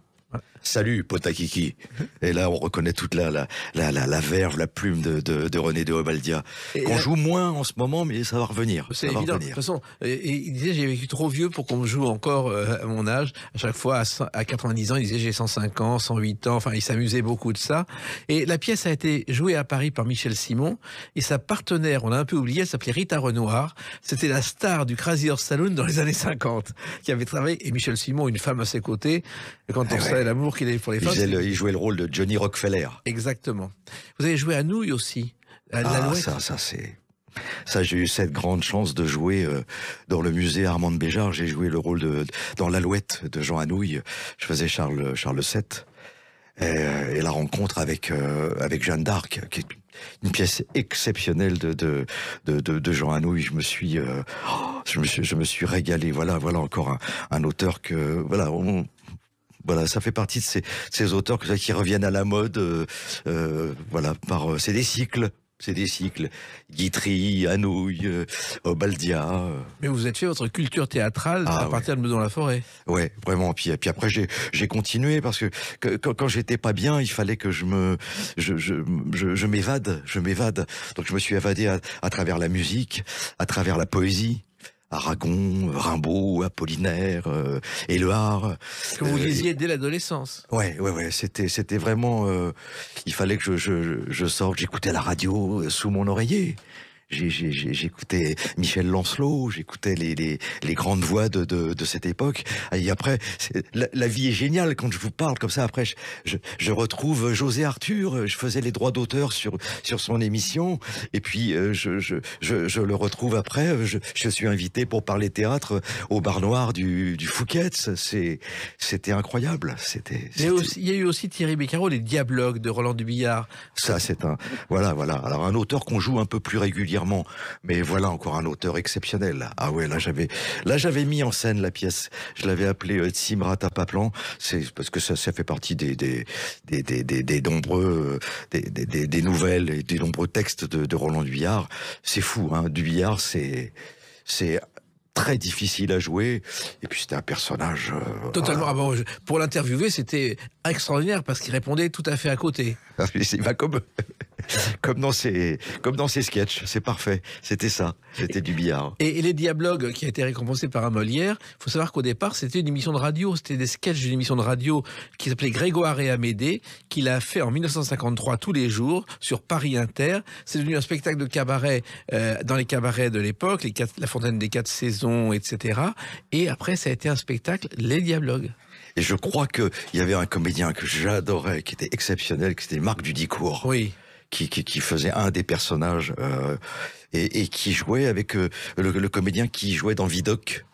S1: Salut, Potakiki. Et là, on reconnaît toute la, la, la, la, verve, la plume de, René de Obaldia. Qu'on joue moins en ce
S2: moment, mais ça va revenir. C'est évident. De toute façon, et, il disait J'ai vécu trop vieux pour qu'on me joue encore euh, à mon âge. À chaque fois, à, 90 ans, il disait J'ai 105 ans, 108 ans. Enfin, il s'amusait beaucoup de ça. Et la pièce a été jouée à Paris par Michel Simon. Et sa partenaire, on l'a un peu oublié, elle s'appelait Rita Renoir. C'était la star du Crazy Horse Saloon dans les années 50, qui avait travaillé. Et Michel Simon, une femme à ses côtés. quand on eh savait l'amour, il,
S1: jouait le rôle de Johnny Rockefeller.
S2: Exactement. Vous avez joué à Nouille aussi. ah, ça, ça c'est.
S1: Ça, j'ai eu cette grande chance de jouer euh, dans le musée Armand de Béjart. J'ai joué le rôle de dans l'Alouette de Jean Anouilh. Je faisais Charles Charles VII. Euh, et, la rencontre avec euh, avec Jeanne d'Arc, qui est une pièce exceptionnelle de de de, Jean Anouilh. Je me suis oh, je me suis je me suis régalé. Voilà voilà encore un, un auteur que voilà on, voilà, ça fait partie de ces, auteurs qui reviennent à la mode, euh, euh, voilà, par euh, c'est des cycles. C'est des cycles. Guitry, Anouilh, Obaldia.
S2: Mais vous avez fait votre culture théâtrale ah à partir de *Dans la Forêt.
S1: Ouais, vraiment. Puis, puis après, j'ai continué parce que, quand, j'étais pas bien, il fallait que je me, je, m'évade, je m'évade. Donc je me suis évadé à travers la musique, à travers la poésie. Aragon, Rimbaud, Apollinaire, euh, que vous lisiez
S2: euh, dès l'adolescence.
S1: Ouais, ouais, ouais. C'était, c'était vraiment. Euh, il fallait que je, je, je sorte. J'écoutais la radio euh, sous mon oreiller j'écoutais Michel Lancelot, j'écoutais les, grandes voix de, cette époque. Et après, la, vie est géniale quand je vous parle comme ça. Après, je, retrouve José Arthur. Je faisais les droits d'auteur sur, sur son émission. Et puis, euh, je, le retrouve après. Je, suis invité pour parler théâtre au Bar Noir du, du Fouquet. C'était incroyable. C'était.
S2: Il y a eu aussi Thierry Beccaro, les diablogues de Roland
S1: Dubillard. Ça, c'est un. Voilà, voilà. Alors, un auteur qu'on joue un peu plus régulièrement mais voilà encore un auteur exceptionnel. Ah ouais, là j'avais, là j'avais mis en scène la pièce. Je l'avais appelée à euh, Paplan. C'est parce que ça, fait partie des des des nombreux euh, des, nouvelles et des nombreux textes de, Roland Dubillard. C'est fou, hein. Dubillard, c'est c'est très difficile à jouer. Et puis c'était un personnage. Euh, Totalement.
S2: Ah pour l'interviewer, c'était extraordinaire parce qu'il répondait tout à fait à côté.
S1: Ah Il va comme comme dans ses, comme dans ces sketchs. C'est parfait. C'était ça. C'était du billard.
S2: Et, les Diablogues, qui a été récompensé par un Molière, faut savoir qu'au départ, c'était une émission de radio. C'était des sketchs d'une émission de radio qui s'appelait Grégoire et Amédée, qu'il a fait en 1953 tous les jours sur Paris Inter. C'est devenu un spectacle de cabaret euh, dans les cabarets de l'époque, la fontaine des quatre saisons, etc. Et après, ça a été un spectacle,
S1: les Diablogues. Et je crois qu'il y avait un comédien que j'adorais, qui était exceptionnel, qui c'était Marc Dudicourt. Oui qui, faisait un des personnages euh, et, qui jouait avec euh, le, le, comédien qui jouait dans Vidocq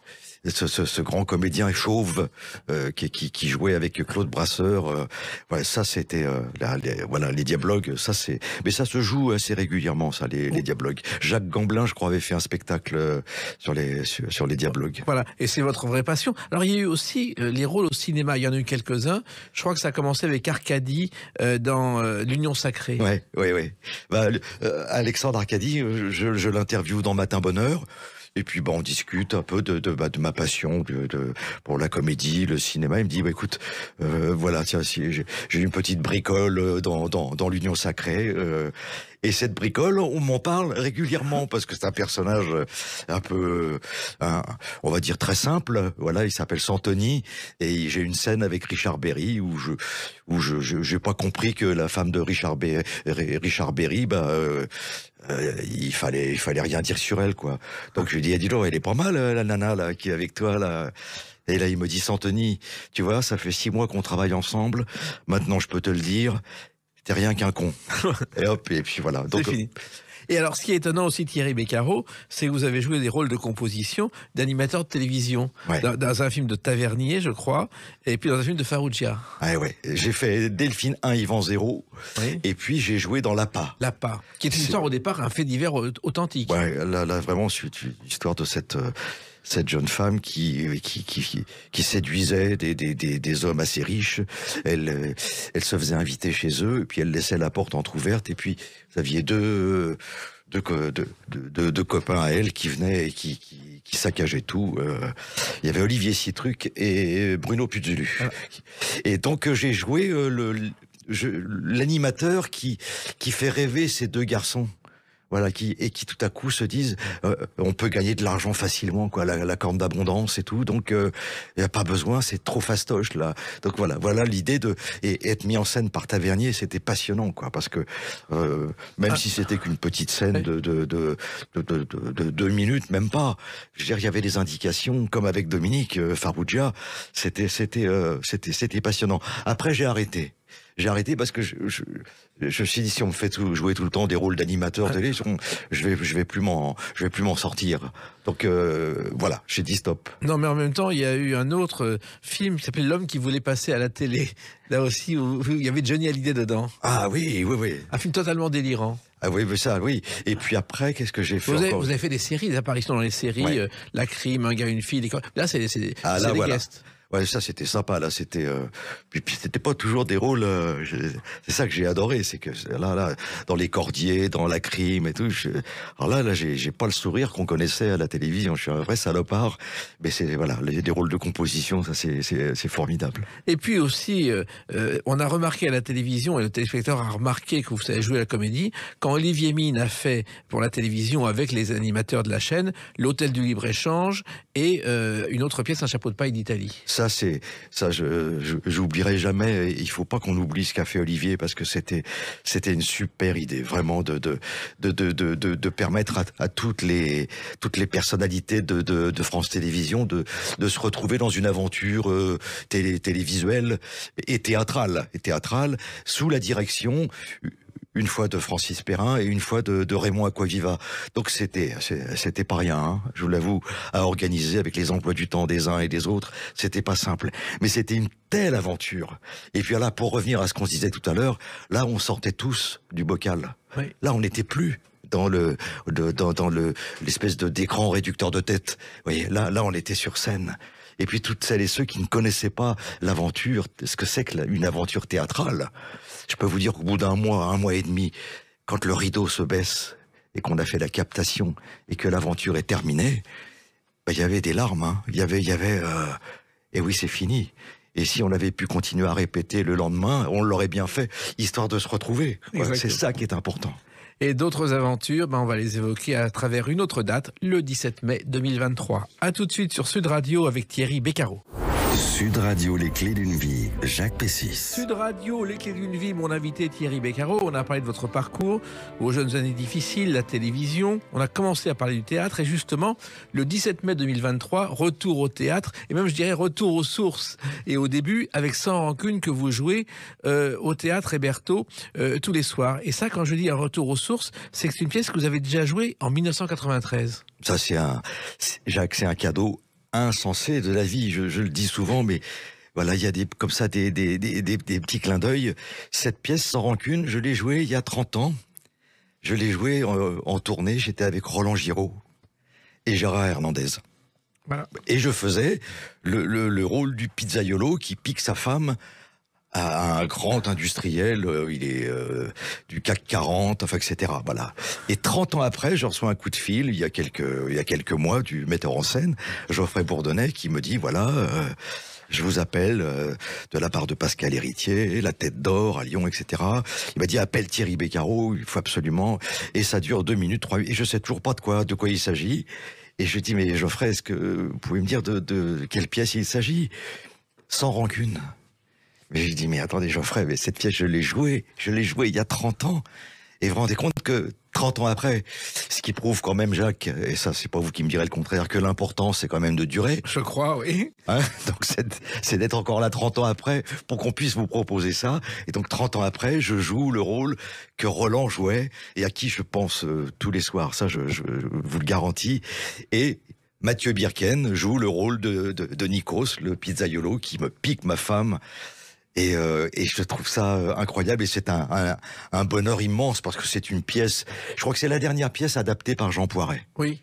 S1: ce, ce, ce grand comédien chauve euh, qui, qui, qui, jouait avec Claude Brasseur. Euh, ça c'était euh, voilà les diablogues. Ça c'est, mais ça se joue assez régulièrement ça les, les diablogues. Jacques Gamblin, je crois, avait fait un spectacle sur les sur, les diablogues.
S2: Voilà, et c'est votre vraie passion. Alors il y a eu aussi les rôles au cinéma. Il y en a eu quelques-uns. Je crois que ça a commencé avec Arcadie dans
S1: l'Union sacrée. Ouais, oui ouais. Bah, Alexandre Arcadie, je, je l'interviewe dans Matin Bonheur. Et puis, bah, on discute un peu de, de, bah, de ma passion de, de, pour la comédie, le cinéma. Il me dit, bah, écoute, euh, voilà, tiens, si, j'ai une petite bricole euh, dans, dans, dans l'Union Sacrée. Euh, et cette bricole, on m'en parle régulièrement parce que c'est un personnage un peu, on va dire très simple. Voilà, il s'appelle Santoni et j'ai une scène avec Richard Berry où je, où je, j'ai pas compris que la femme de Richard Berry, Richard Berry, ben euh, il fallait il fallait rien dire sur elle quoi. Donc je lui dis ah, dis elle est pas mal euh, la nana là qui est avec toi là. Et là il me dit Santoni, tu vois ça fait six mois qu'on travaille ensemble. Maintenant je peux te le dire, t'es rien qu'un con. et hop et puis voilà. Donc
S2: et alors, ce qui est étonnant aussi, Thierry Beccaro, c'est que vous avez joué des rôles de composition d'animateur de télévision. Dans, un film de Tavernier, je crois, et puis dans un film de Farrugia.
S1: Ah ouais, j'ai fait Delphine 1, Yvan 0, et puis j'ai joué dans La L'Apa, qui est une histoire au départ, un fait divers authentique. Ouais, là, vraiment, c'est une histoire de cette. Euh, cette jeune femme qui, qui, qui, séduisait des, des, des, des, hommes assez riches. Elle, euh, elle se faisait inviter chez eux, et puis elle laissait la porte entr'ouverte, et puis vous aviez deux, deux, deux, deux, copains à elle qui venaient et qui, qui, saccageaient tout. Euh. il y avait Olivier Citruc et Bruno Puzulu. Ah. Et donc euh, j'ai joué le l'animateur qui, qui fait rêver ces deux garçons voilà, qui et qui tout à coup se disent, euh, on peut gagner de l'argent facilement, quoi, la, corne d'abondance et tout. Donc, il euh, n'y a pas besoin, c'est trop fastoche là. Donc voilà, voilà l'idée de et être mis en scène par Tavernier, c'était passionnant, quoi, parce que euh, même ah. si c'était qu'une petite scène de de, deux minutes, même pas. Je il y avait des indications, comme avec Dominique Farrugia, c'était c'était c'était c'était passionnant. Après, j'ai arrêté j'ai arrêté parce que je, me suis dit si on me fait jouer tout le temps des rôles d'animateur télé, ah. je vais je vais plus m'en je vais plus m'en sortir. Donc euh, voilà, j'ai dit stop.
S2: Non, mais en même temps, il y a eu un autre euh, film qui s'appelait L'homme qui voulait passer à la télé. Là aussi, il y avait Johnny Hallyday dedans.
S1: Ah oui, oui, oui. Un film totalement délirant. Ah oui, ça, oui. Et puis après, qu'est-ce que j'ai fait vous avez, vous avez, fait
S2: des séries, des apparitions dans les séries, euh, La Crime, Un gars, une fille. Là, c'est ah, des, ah,
S1: Ouais, ça c'était sympa. Là, c'était euh, puis, c'était pas toujours des rôles. Euh, c'est ça que j'ai adoré, c'est que là, là, dans les cordiers, dans la crime et tout. Je... Alors là, là, j'ai pas le sourire qu'on connaissait à la télévision. Je suis un vrai salopard, mais c'est voilà, les, des rôles de composition, ça c'est formidable.
S2: Et puis aussi, euh, on a remarqué à la télévision et le téléspectateur a remarqué que vous savez jouer la comédie quand Olivier Mine a fait pour la télévision avec les animateurs de la chaîne l'hôtel du libre échange et une autre pièce, un chapeau de paille d'Italie
S1: ça, c'est ça, je j'oublierai jamais. Il faut pas qu'on oublie ce qu'a fait Olivier parce que c'était c'était une super idée, vraiment de de de permettre à, toutes les toutes les personnalités de France Télévisions de se retrouver dans une aventure euh, télé télévisuelle et théâtrale et théâtrale sous la direction une fois de Francis Perrin et une fois de, de Raymond Aquaviva. Donc c'était c'était pas rien, hein, je vous l'avoue, à organiser avec les emplois du temps des uns et des autres, c'était pas simple. Mais c'était une telle aventure. Et puis là, pour revenir à ce qu'on disait tout à l'heure, là on sortait tous du bocal. Là on n'était plus dans le dans, dans le l'espèce de d'écran réducteur de tête. Vous voyez, là là on était sur scène. Et puis toutes celles et ceux qui ne connaissaient pas l'aventure, ce que c'est une aventure théâtrale, je peux vous dire qu'au bout d'un mois, un mois et demi, quand le rideau se baisse et qu'on a fait la captation et que l'aventure est terminée, ben, il y avait des larmes. Hein. Il y avait, il y avait. Euh, et oui, c'est fini. Et si on avait pu continuer à répéter le lendemain, on l'aurait bien fait, histoire de se retrouver. c'est ça qui est important.
S2: Et d'autres aventures, ben, on va les évoquer à travers une autre date, le 17 mai 2023. À tout de suite sur Sud Radio avec Thierry Beccaro.
S1: Sud Radio, les clés d'une vie, Jacques Pessis. Sud Radio, les clés d'une vie, mon
S2: invité Thierry Beccaro. On a parlé de votre parcours, vos jeunes années difficiles, la télévision. On a commencé à parler du théâtre et justement, le 17 mai 2023, retour au théâtre et même, je dirais, retour aux sources. Et au début, avec Sans Rancune que vous jouez euh, au théâtre Héberto euh, tous les soirs. Et ça, quand je dis un retour aux sources, c'est que c'est une pièce que vous avez déjà jouée en 1993.
S1: Ça, c'est un, Jacques, c'est un cadeau insensé de la vie. Je, le dis souvent, mais voilà, il y a des, comme ça des, petits clins d'œil. Cette pièce sans rancune, je l'ai jouée il y a 30 ans. Je l'ai jouée en, tournée, j'étais avec Roland Giraud et Gérard Hernandez. Et je faisais le, le, rôle du pizzaiolo qui pique sa femme à un grand industriel, euh, il est euh, du CAC 40, enfin, etc. Voilà. Et 30 ans après, je reçois un coup de fil, il y a quelques, il y a quelques mois, du metteur en scène, Geoffrey Bourdonnais, qui me dit, voilà, euh, je vous appelle de la part de Pascal Héritier, la tête d'or à Lyon, etc. Il m'a dit appelle Thierry Beccaro, il faut absolument. Et ça dure deux minutes, trois minutes. Et je sais toujours pas de quoi, de quoi il s'agit. Et je dis mais Geoffrey, est-ce que vous pouvez me dire de, de quelle pièce il s'agit Sans rancune. Mais je dis, mais attendez, Geoffrey, mais cette pièce, je l'ai jouée, je l'ai jouée il y a 30 ans. Et vous vous rendez compte que 30 ans après, ce qui prouve quand même, Jacques, et ça, c'est pas vous qui me direz le contraire, que l'important, c'est quand même de durer. Je
S2: crois, oui.
S1: Hein donc, c'est d'être encore là 30 ans après pour qu'on puisse vous proposer ça. Et donc, 30 ans après, je joue le rôle que Roland jouait et à qui je pense euh, tous les soirs. Ça, je, je, vous le garantis. Et Mathieu Birken joue le rôle de, de, de Nikos, le pizzaiolo qui me pique ma femme euh, et, je trouve ça euh, incroyable et c'est un, un, bonheur immense parce que c'est une pièce, je crois que c'est la dernière pièce adaptée par Jean Poiret.
S2: Oui.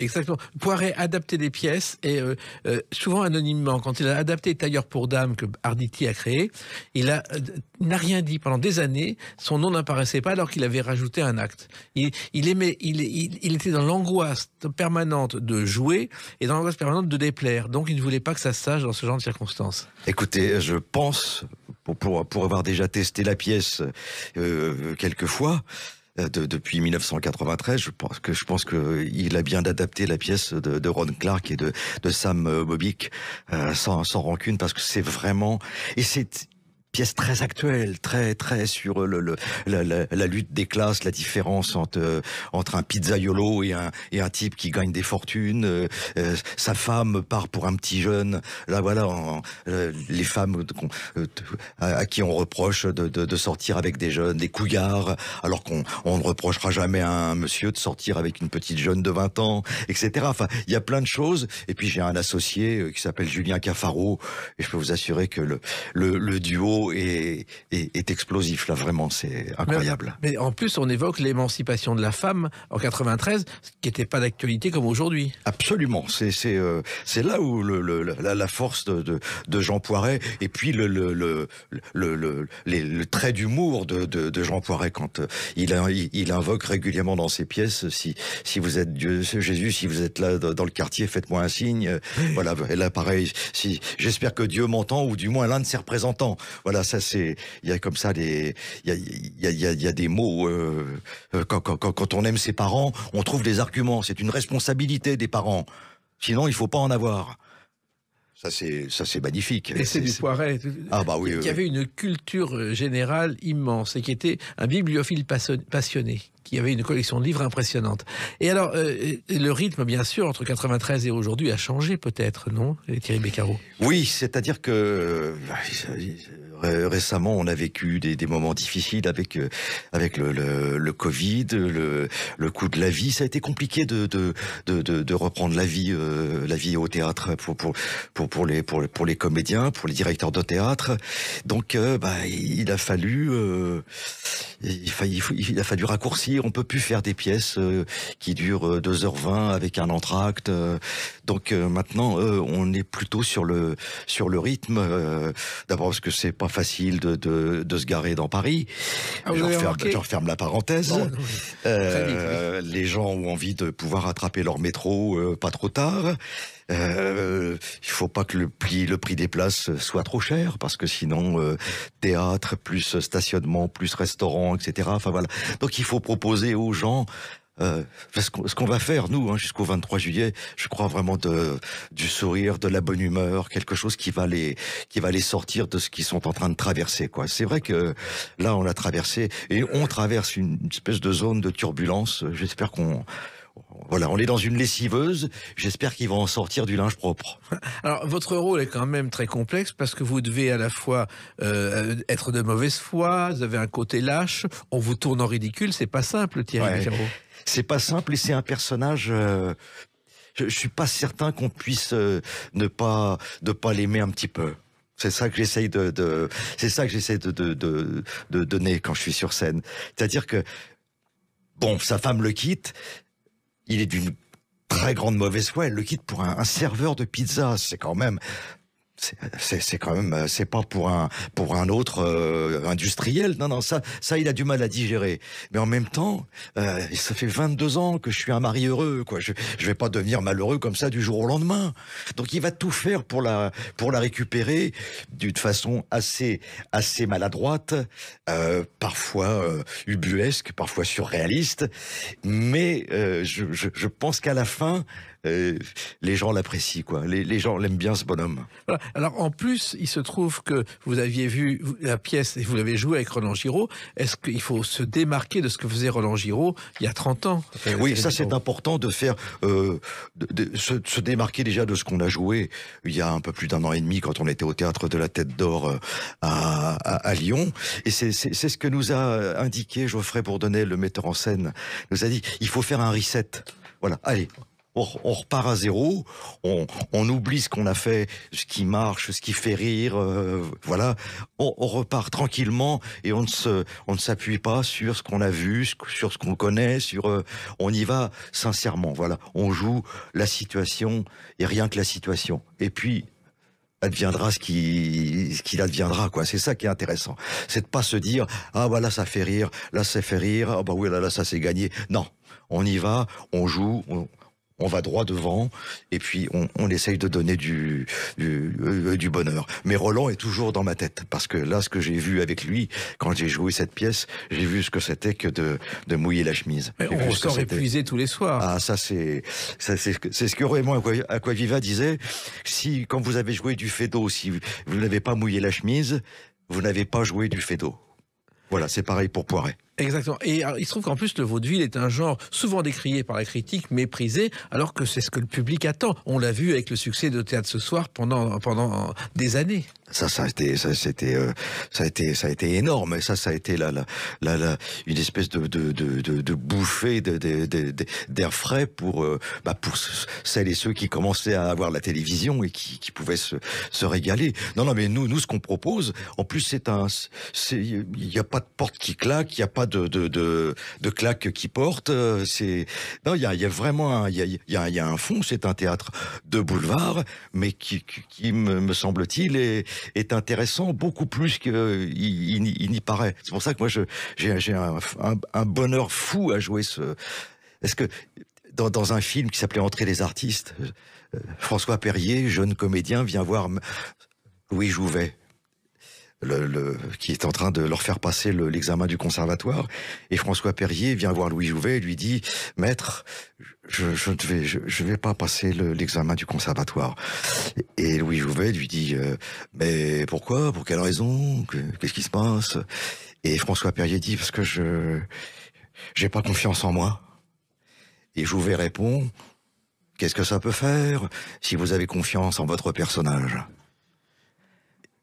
S2: Exactement. Poiret adaptait des pièces et euh, euh, souvent anonymement. Quand il a adapté Tailleur pour dame que Arditi a créé, il euh, n'a rien dit pendant des années. Son nom n'apparaissait pas alors qu'il avait rajouté un acte. Il, il aimait, il, il, était dans l'angoisse permanente de jouer et dans l'angoisse permanente de déplaire. Donc il ne voulait pas que ça se sache dans ce genre de
S1: circonstances. Écoutez, je pense pour pour, avoir déjà testé la pièce quelques fois. Euh, depuis 1993. Je pense que je pense que euh, il a bien adapté la pièce de, Ron Clark et de, Sam Bobick euh, sans, sans rancune parce que c'est vraiment et c'est pièce très actuelle, très très sur le, la, lutte des classes, la différence entre euh, entre un pizzaiolo et un et un type qui gagne des fortunes. Euh, euh, sa femme part pour un petit jeune. Là voilà, les femmes à, qui on reproche de, de, de, sortir avec des jeunes, des couillards, alors qu'on on ne reprochera jamais à un monsieur de sortir avec une petite jeune de 20 ans, etc. Enfin, il y a plein de choses. Et puis j'ai un associé qui s'appelle Julien Cafaro, et je peux vous assurer que le le, le duo est, explosif, là, vraiment, c'est incroyable.
S2: Mais, en plus, on évoque l'émancipation de la femme en 93, ce qui n'était pas d'actualité
S1: comme aujourd'hui. Absolument, c'est c'est euh, là où le, la, force de, de, Jean Poiret, et puis le, le, le trait d'humour de, de, Jean Poiret, quand euh, il, il, invoque régulièrement dans ses pièces, si, si vous êtes Dieu, Jésus, si vous êtes là dans le quartier, faites-moi un signe. Voilà, là, pareil, si, j'espère que Dieu m'entend, ou du moins l'un de ses représentants. Voilà, voilà, ça c'est, il y a comme ça des, il y a, y, des mots. Euh, euh, quand, on aime ses parents, on trouve des arguments. C'est une responsabilité des parents. Sinon, il faut pas en avoir. Ça c'est, ça c'est magnifique. Et c'est du Poiret. Ah bah oui. Qui avait
S2: une culture euh, générale immense et qui était un bibliophile passionné, qui avait une collection de livres impressionnante. Et alors, le rythme, bien sûr, entre 93 et aujourd'hui a changé peut-être, non, Thierry Beccaro
S1: Oui, c'est-à-dire que euh, récemment, on a vécu des, des moments difficiles avec euh, avec le, le, le Covid, le, le coût de la vie. Ça a été compliqué de de, de, de reprendre la vie euh, la vie au théâtre pour pour pour pour les pour, pour les comédiens, pour les directeurs de théâtre. Donc, bah, il a fallu il, il, a fallu raccourcir. On peut plus faire des pièces euh, qui durent 2h20 euh, avec un entracte. Euh. donc maintenant, on est plutôt sur le sur le rythme. D'abord parce que c'est pas facile de, de, se garer dans Paris. Ah je, referme, la parenthèse. Les gens ont envie de pouvoir attraper leur métro pas trop tard. Euh, il faut pas que le prix, le prix des places soit trop cher, parce que sinon, euh, théâtre, plus stationnement, plus restaurant, etc. Enfin voilà. Donc il faut proposer aux gens euh, ce qu'on va faire, nous, hein, jusqu'au 23 juillet, je crois vraiment de, du sourire, de la bonne humeur, quelque chose qui va les, qui va les sortir de ce qu'ils sont en train de traverser. quoi. C'est vrai que là, on l'a traversé et on traverse une espèce de zone de turbulence. J'espère qu'on voilà, on est dans une lessiveuse. J'espère qu'ils vont en sortir du linge propre.
S2: Alors, votre rôle est quand même très complexe parce que vous devez à la fois euh, être de mauvaise foi, vous avez un côté lâche, on vous tourne en ridicule. C'est pas simple, Thierry
S1: C'est pas simple et c'est un personnage. Euh, je, suis pas certain qu'on puisse euh, ne pas de pas l'aimer un petit peu. C'est ça que j'essaye de, c'est ça que j'essaie de, de donner quand je suis sur scène. C'est-à-dire que bon, sa femme le quitte, il est d'une très grande mauvaise foi. Elle le quitte pour un, serveur de pizza. C'est quand même c'est quand même, c'est pas pour un pour un autre euh, industriel. Non, non, ça, ça, il a du mal à digérer. Mais en même temps, euh, ça fait 22 ans que je suis un mari heureux, quoi. Je, je vais pas devenir malheureux comme ça du jour au lendemain. Donc, il va tout faire pour la pour la récupérer d'une façon assez assez maladroite, euh, parfois euh, ubuesque, parfois surréaliste. Mais euh, je, je, je pense qu'à la fin, les gens l'apprécient, quoi. Les, gens l'aiment bien, ce bonhomme.
S2: Alors, en plus, il se trouve que vous aviez vu la pièce et vous l'avez jouée avec Roland Giraud. Est-ce qu'il faut se démarquer de ce que faisait Roland Giraud il y a 30 ans Oui, ça,
S1: c'est important de faire, euh, se, démarquer déjà de ce qu'on a joué il y a un peu plus d'un an et demi quand on était au théâtre de la Tête d'Or euh, à, Lyon. Et c'est ce que nous a indiqué Geoffrey Bourdonnais, le metteur en scène, il nous a dit il faut faire un reset. Voilà, allez, on, repart à zéro, on, oublie ce qu'on a fait, ce qui marche, ce qui fait rire, euh, voilà, on, repart tranquillement et on ne s'appuie pas sur ce qu'on a vu, sur ce qu'on connaît, sur, euh, on y va sincèrement, voilà, on joue la situation et rien que la situation. Et puis adviendra ce qui qu'il adviendra quoi c'est ça qui est intéressant c'est de pas se dire ah voilà bah, ça fait rire là ça fait rire ah bah oui là là ça s'est gagné non on y va on joue on va droit devant et puis on, essaye de donner du, euh, du, bonheur. Mais Roland est toujours dans ma tête parce que là, ce que j'ai vu avec lui quand j'ai joué cette pièce, j'ai vu ce que c'était que de, mouiller la chemise. Mais on sort épuisé tous les soirs. Ah, ça c'est c'est ce que quoi Aquaviva disait. Si quand vous avez joué du Fedo, si vous n'avez pas mouillé la chemise, vous n'avez pas joué du Fedo. Voilà, c'est pareil pour Poiret.
S2: Exactement. Et euh, il se trouve qu'en plus, le vaudeville est un genre souvent décrié par la critique, méprisé, alors que c'est ce que le public attend. On l'a vu avec le succès de Théâtre ce soir pendant, pendant des années.
S1: Ça, ça a été, ça, c'était, euh, ça a été, ça a été énorme. ça, ça a été là là une espèce de, de, de, de, bouffée d'air frais pour, euh, bah, pour celles et ceux qui commençaient à avoir la télévision et qui, pouvaient se, régaler. Non, non, mais nous, nous, ce qu'on propose, en plus, c'est un, il n'y a pas de porte qui claque, il n'y a pas de, claques qui portent. Euh, c'est non, il y a, vraiment, il y a, y a, un fond. C'est un théâtre de boulevard, mais qui, me, semble-t-il, est, intéressant beaucoup plus qu'il il, n'y paraît. C'est pour ça que moi, j'ai un, un, bonheur fou à jouer ce. Est-ce que dans, un film qui s'appelait Entrée des artistes, euh, François Perrier, jeune comédien, vient voir Louis Jouvet le, qui est en train de leur faire passer l'examen du conservatoire. Et François Perrier vient voir Louis Jouvet et lui dit Maître, je ne je vais, je, vais pas passer l'examen du conservatoire. Et Louis Jouvet lui dit euh, Mais pourquoi Pour quelle raison Qu'est-ce qui se passe Et François Perrier dit Parce que je j'ai pas confiance en moi. Et Jouvet répond Qu'est-ce que ça peut faire si vous avez confiance en votre personnage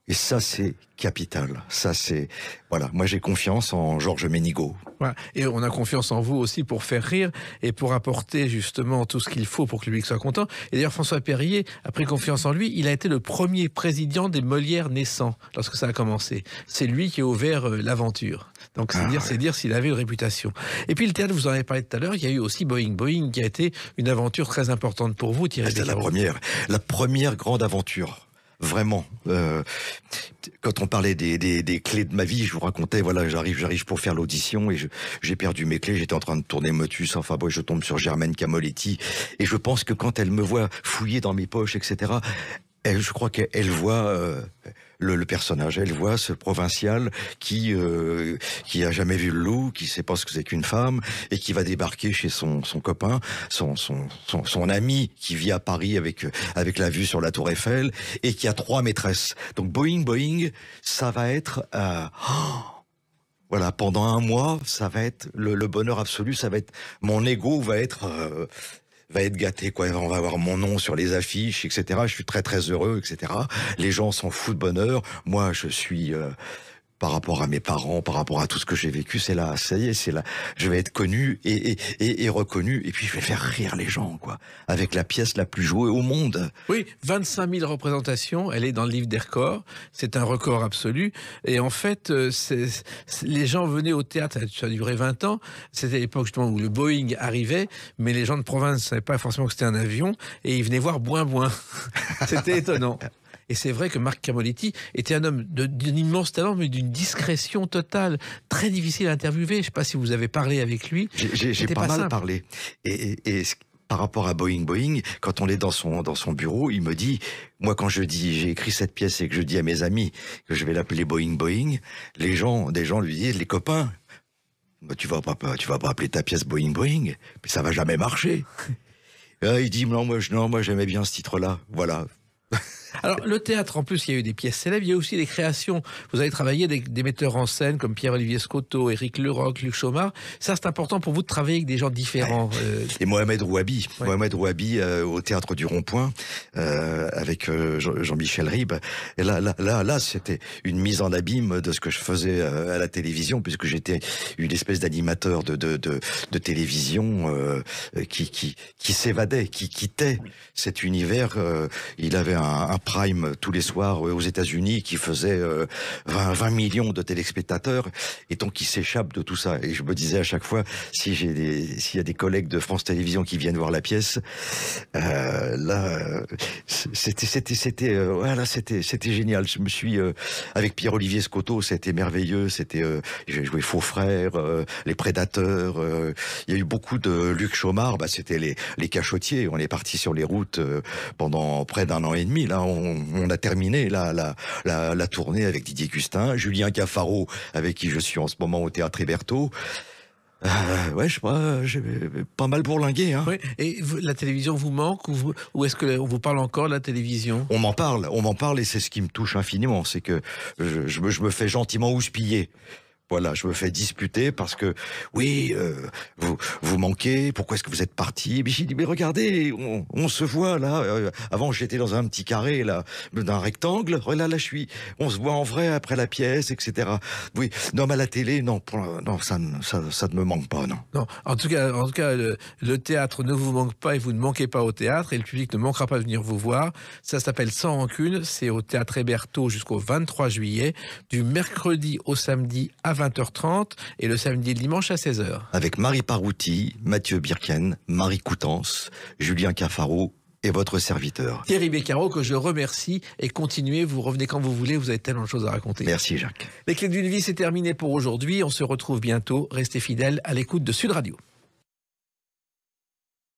S1: et ça, c'est capital. Ça, c'est voilà. Moi, j'ai confiance en Georges Ménigaud.
S2: Voilà. Et on a confiance en vous aussi pour faire rire et pour apporter justement tout ce qu'il faut pour que le public soit content. Et d'ailleurs, François Perrier a pris confiance en lui. Il a été le premier président des Molières naissants lorsque ça a commencé. C'est lui qui a ouvert euh, l'aventure. Donc, c'est ah dire, c'est dire s'il avait une réputation. Et puis le théâtre, vous en avez parlé tout à l'heure. Il y a eu aussi Boeing Boeing qui a été une aventure très importante pour vous, Thierry. Ah, c'était
S1: la première, la première grande aventure vraiment. Euh, quand on parlait des, clés de ma vie, je vous racontais, voilà, j'arrive, j'arrive pour faire l'audition et j'ai perdu mes clés. J'étais en train de tourner Motus. Enfin, bon, je tombe sur Germaine Camoletti et je pense que quand elle me voit fouiller dans mes poches, etc., je crois qu'elle voit. Euh, le, personnage. Elle voit ce provincial qui euh, qui a jamais vu le loup, qui sait pas ce que c'est qu'une femme et qui va débarquer chez son, son copain, son, son, son, ami qui vit à Paris avec euh, avec la vue sur la Tour Eiffel et qui a trois maîtresses. Donc Boeing Boeing, ça va être euh, voilà, pendant un mois, ça va être le, bonheur absolu, ça va être mon ego va être euh, va être gâté, quoi. On va avoir mon nom sur les affiches, etc. Je suis très très heureux, etc. Les gens s'en foutent bonheur. Moi, je suis euh, par rapport à mes parents, par rapport à tout ce que j'ai vécu, c'est là, ça y est, c'est là. Je vais être connu et, reconnu, et puis je vais faire rire les gens, quoi, avec la pièce la plus jouée au monde.
S2: Oui, 25 000 représentations, elle est dans le livre des records, c'est un record absolu, et en fait, euh, les gens venaient au théâtre, ça a duré 20 ans, c'était l'époque justement où le Boeing arrivait, mais les gens de province ne savaient pas forcément que c'était un avion, et ils venaient voir Boin Boin. c'était étonnant. Et c'est vrai que Marc Camoletti était un homme d'un immense talent, mais d'une discrétion totale, très difficile à interviewer. Je ne sais pas si vous avez parlé avec lui. J'ai pas, mal parlé.
S1: Et, par rapport à Boeing Boeing, quand on est dans son, dans son bureau, il me dit, moi quand je dis, j'ai écrit cette pièce et que je dis à mes amis que je vais l'appeler Boeing Boeing, les gens, des gens lui disent, les copains, bah, tu vas pas, tu vas pas appeler ta pièce Boeing Boeing, mais ça va jamais marcher. Euh, il dit, non, moi, non, moi j'aimais bien ce titre-là. Voilà.
S2: Alors, le théâtre, en plus, il y a eu des pièces célèbres, il y a aussi des créations. Vous avez travaillé avec des metteurs en scène comme Pierre-Olivier Scotto, Éric Leroc, Luc Chaumard. Ça, c'est important pour vous de travailler avec des gens différents.
S1: Euh, Et Mohamed Rouhabi, Mohamed Rouhabi euh, au théâtre du Rond-Point, euh, avec Jean-Michel Ribe. Et là, là, là, là c'était une mise en abîme de ce que je faisais à la télévision, puisque j'étais une espèce d'animateur de, de, télévision qui, qui, qui s'évadait, qui quittait cet univers. il avait un prime tous les soirs euh, aux États-Unis qui faisait 20, euh, millions de téléspectateurs et donc qui s'échappe de tout ça. Et je me disais à chaque fois, si j'ai s'il y a des collègues de France Télévisions qui viennent voir la pièce, euh, là, c'était, c'était, c'était, euh, voilà, c'était, c'était génial. Je me suis avec Pierre-Olivier Scotto, c'était merveilleux. C'était, j'ai joué Faux Frères, Les Prédateurs. il y a eu beaucoup de Luc Chaumard. Bah, c'était les les cachotiers. On est parti sur les routes pendant près d'un an et demi. Là, on on, a terminé la, la, la, tournée avec Didier Custin, Julien Caffaro, avec qui je suis en ce moment au Théâtre Héberto. Euh, ouais, je sais pas, pas mal pour Hein. Et la télévision
S2: vous manque ou, est-ce qu'on vous parle encore de la télévision
S1: On m'en parle, on m'en parle et c'est ce qui me touche infiniment, c'est que je, me, je, me fais gentiment houspiller. Voilà, je me fais disputer parce que oui, euh, vous vous manquez. Pourquoi est-ce que vous êtes parti Mais j'ai dit mais regardez, on, se voit là. Euh, avant j'étais dans un petit carré là, d'un rectangle. Oh là là je suis. On se voit en vrai après la pièce, etc. Oui, non mais à la télé non, non ça, ça, ne me manque pas non.
S2: Non, en tout cas en tout cas le, théâtre ne vous manque pas et vous ne manquez pas au théâtre et le public ne manquera pas de venir vous voir. Ça s'appelle Sans rancune. C'est au théâtre Héberto jusqu'au 23 juillet, du mercredi au samedi à 20h30 et le samedi et le dimanche à 16h.
S1: Avec Marie Parouti, Mathieu Birken, Marie Coutance, Julien Cafaro et votre serviteur.
S2: Thierry Beccaro, que je remercie et continuez, vous revenez quand vous voulez, vous avez tellement de choses à raconter. Merci Jacques. Les clés d'une vie, c'est terminé pour aujourd'hui. On se retrouve bientôt. Restez fidèles à l'écoute de Sud Radio.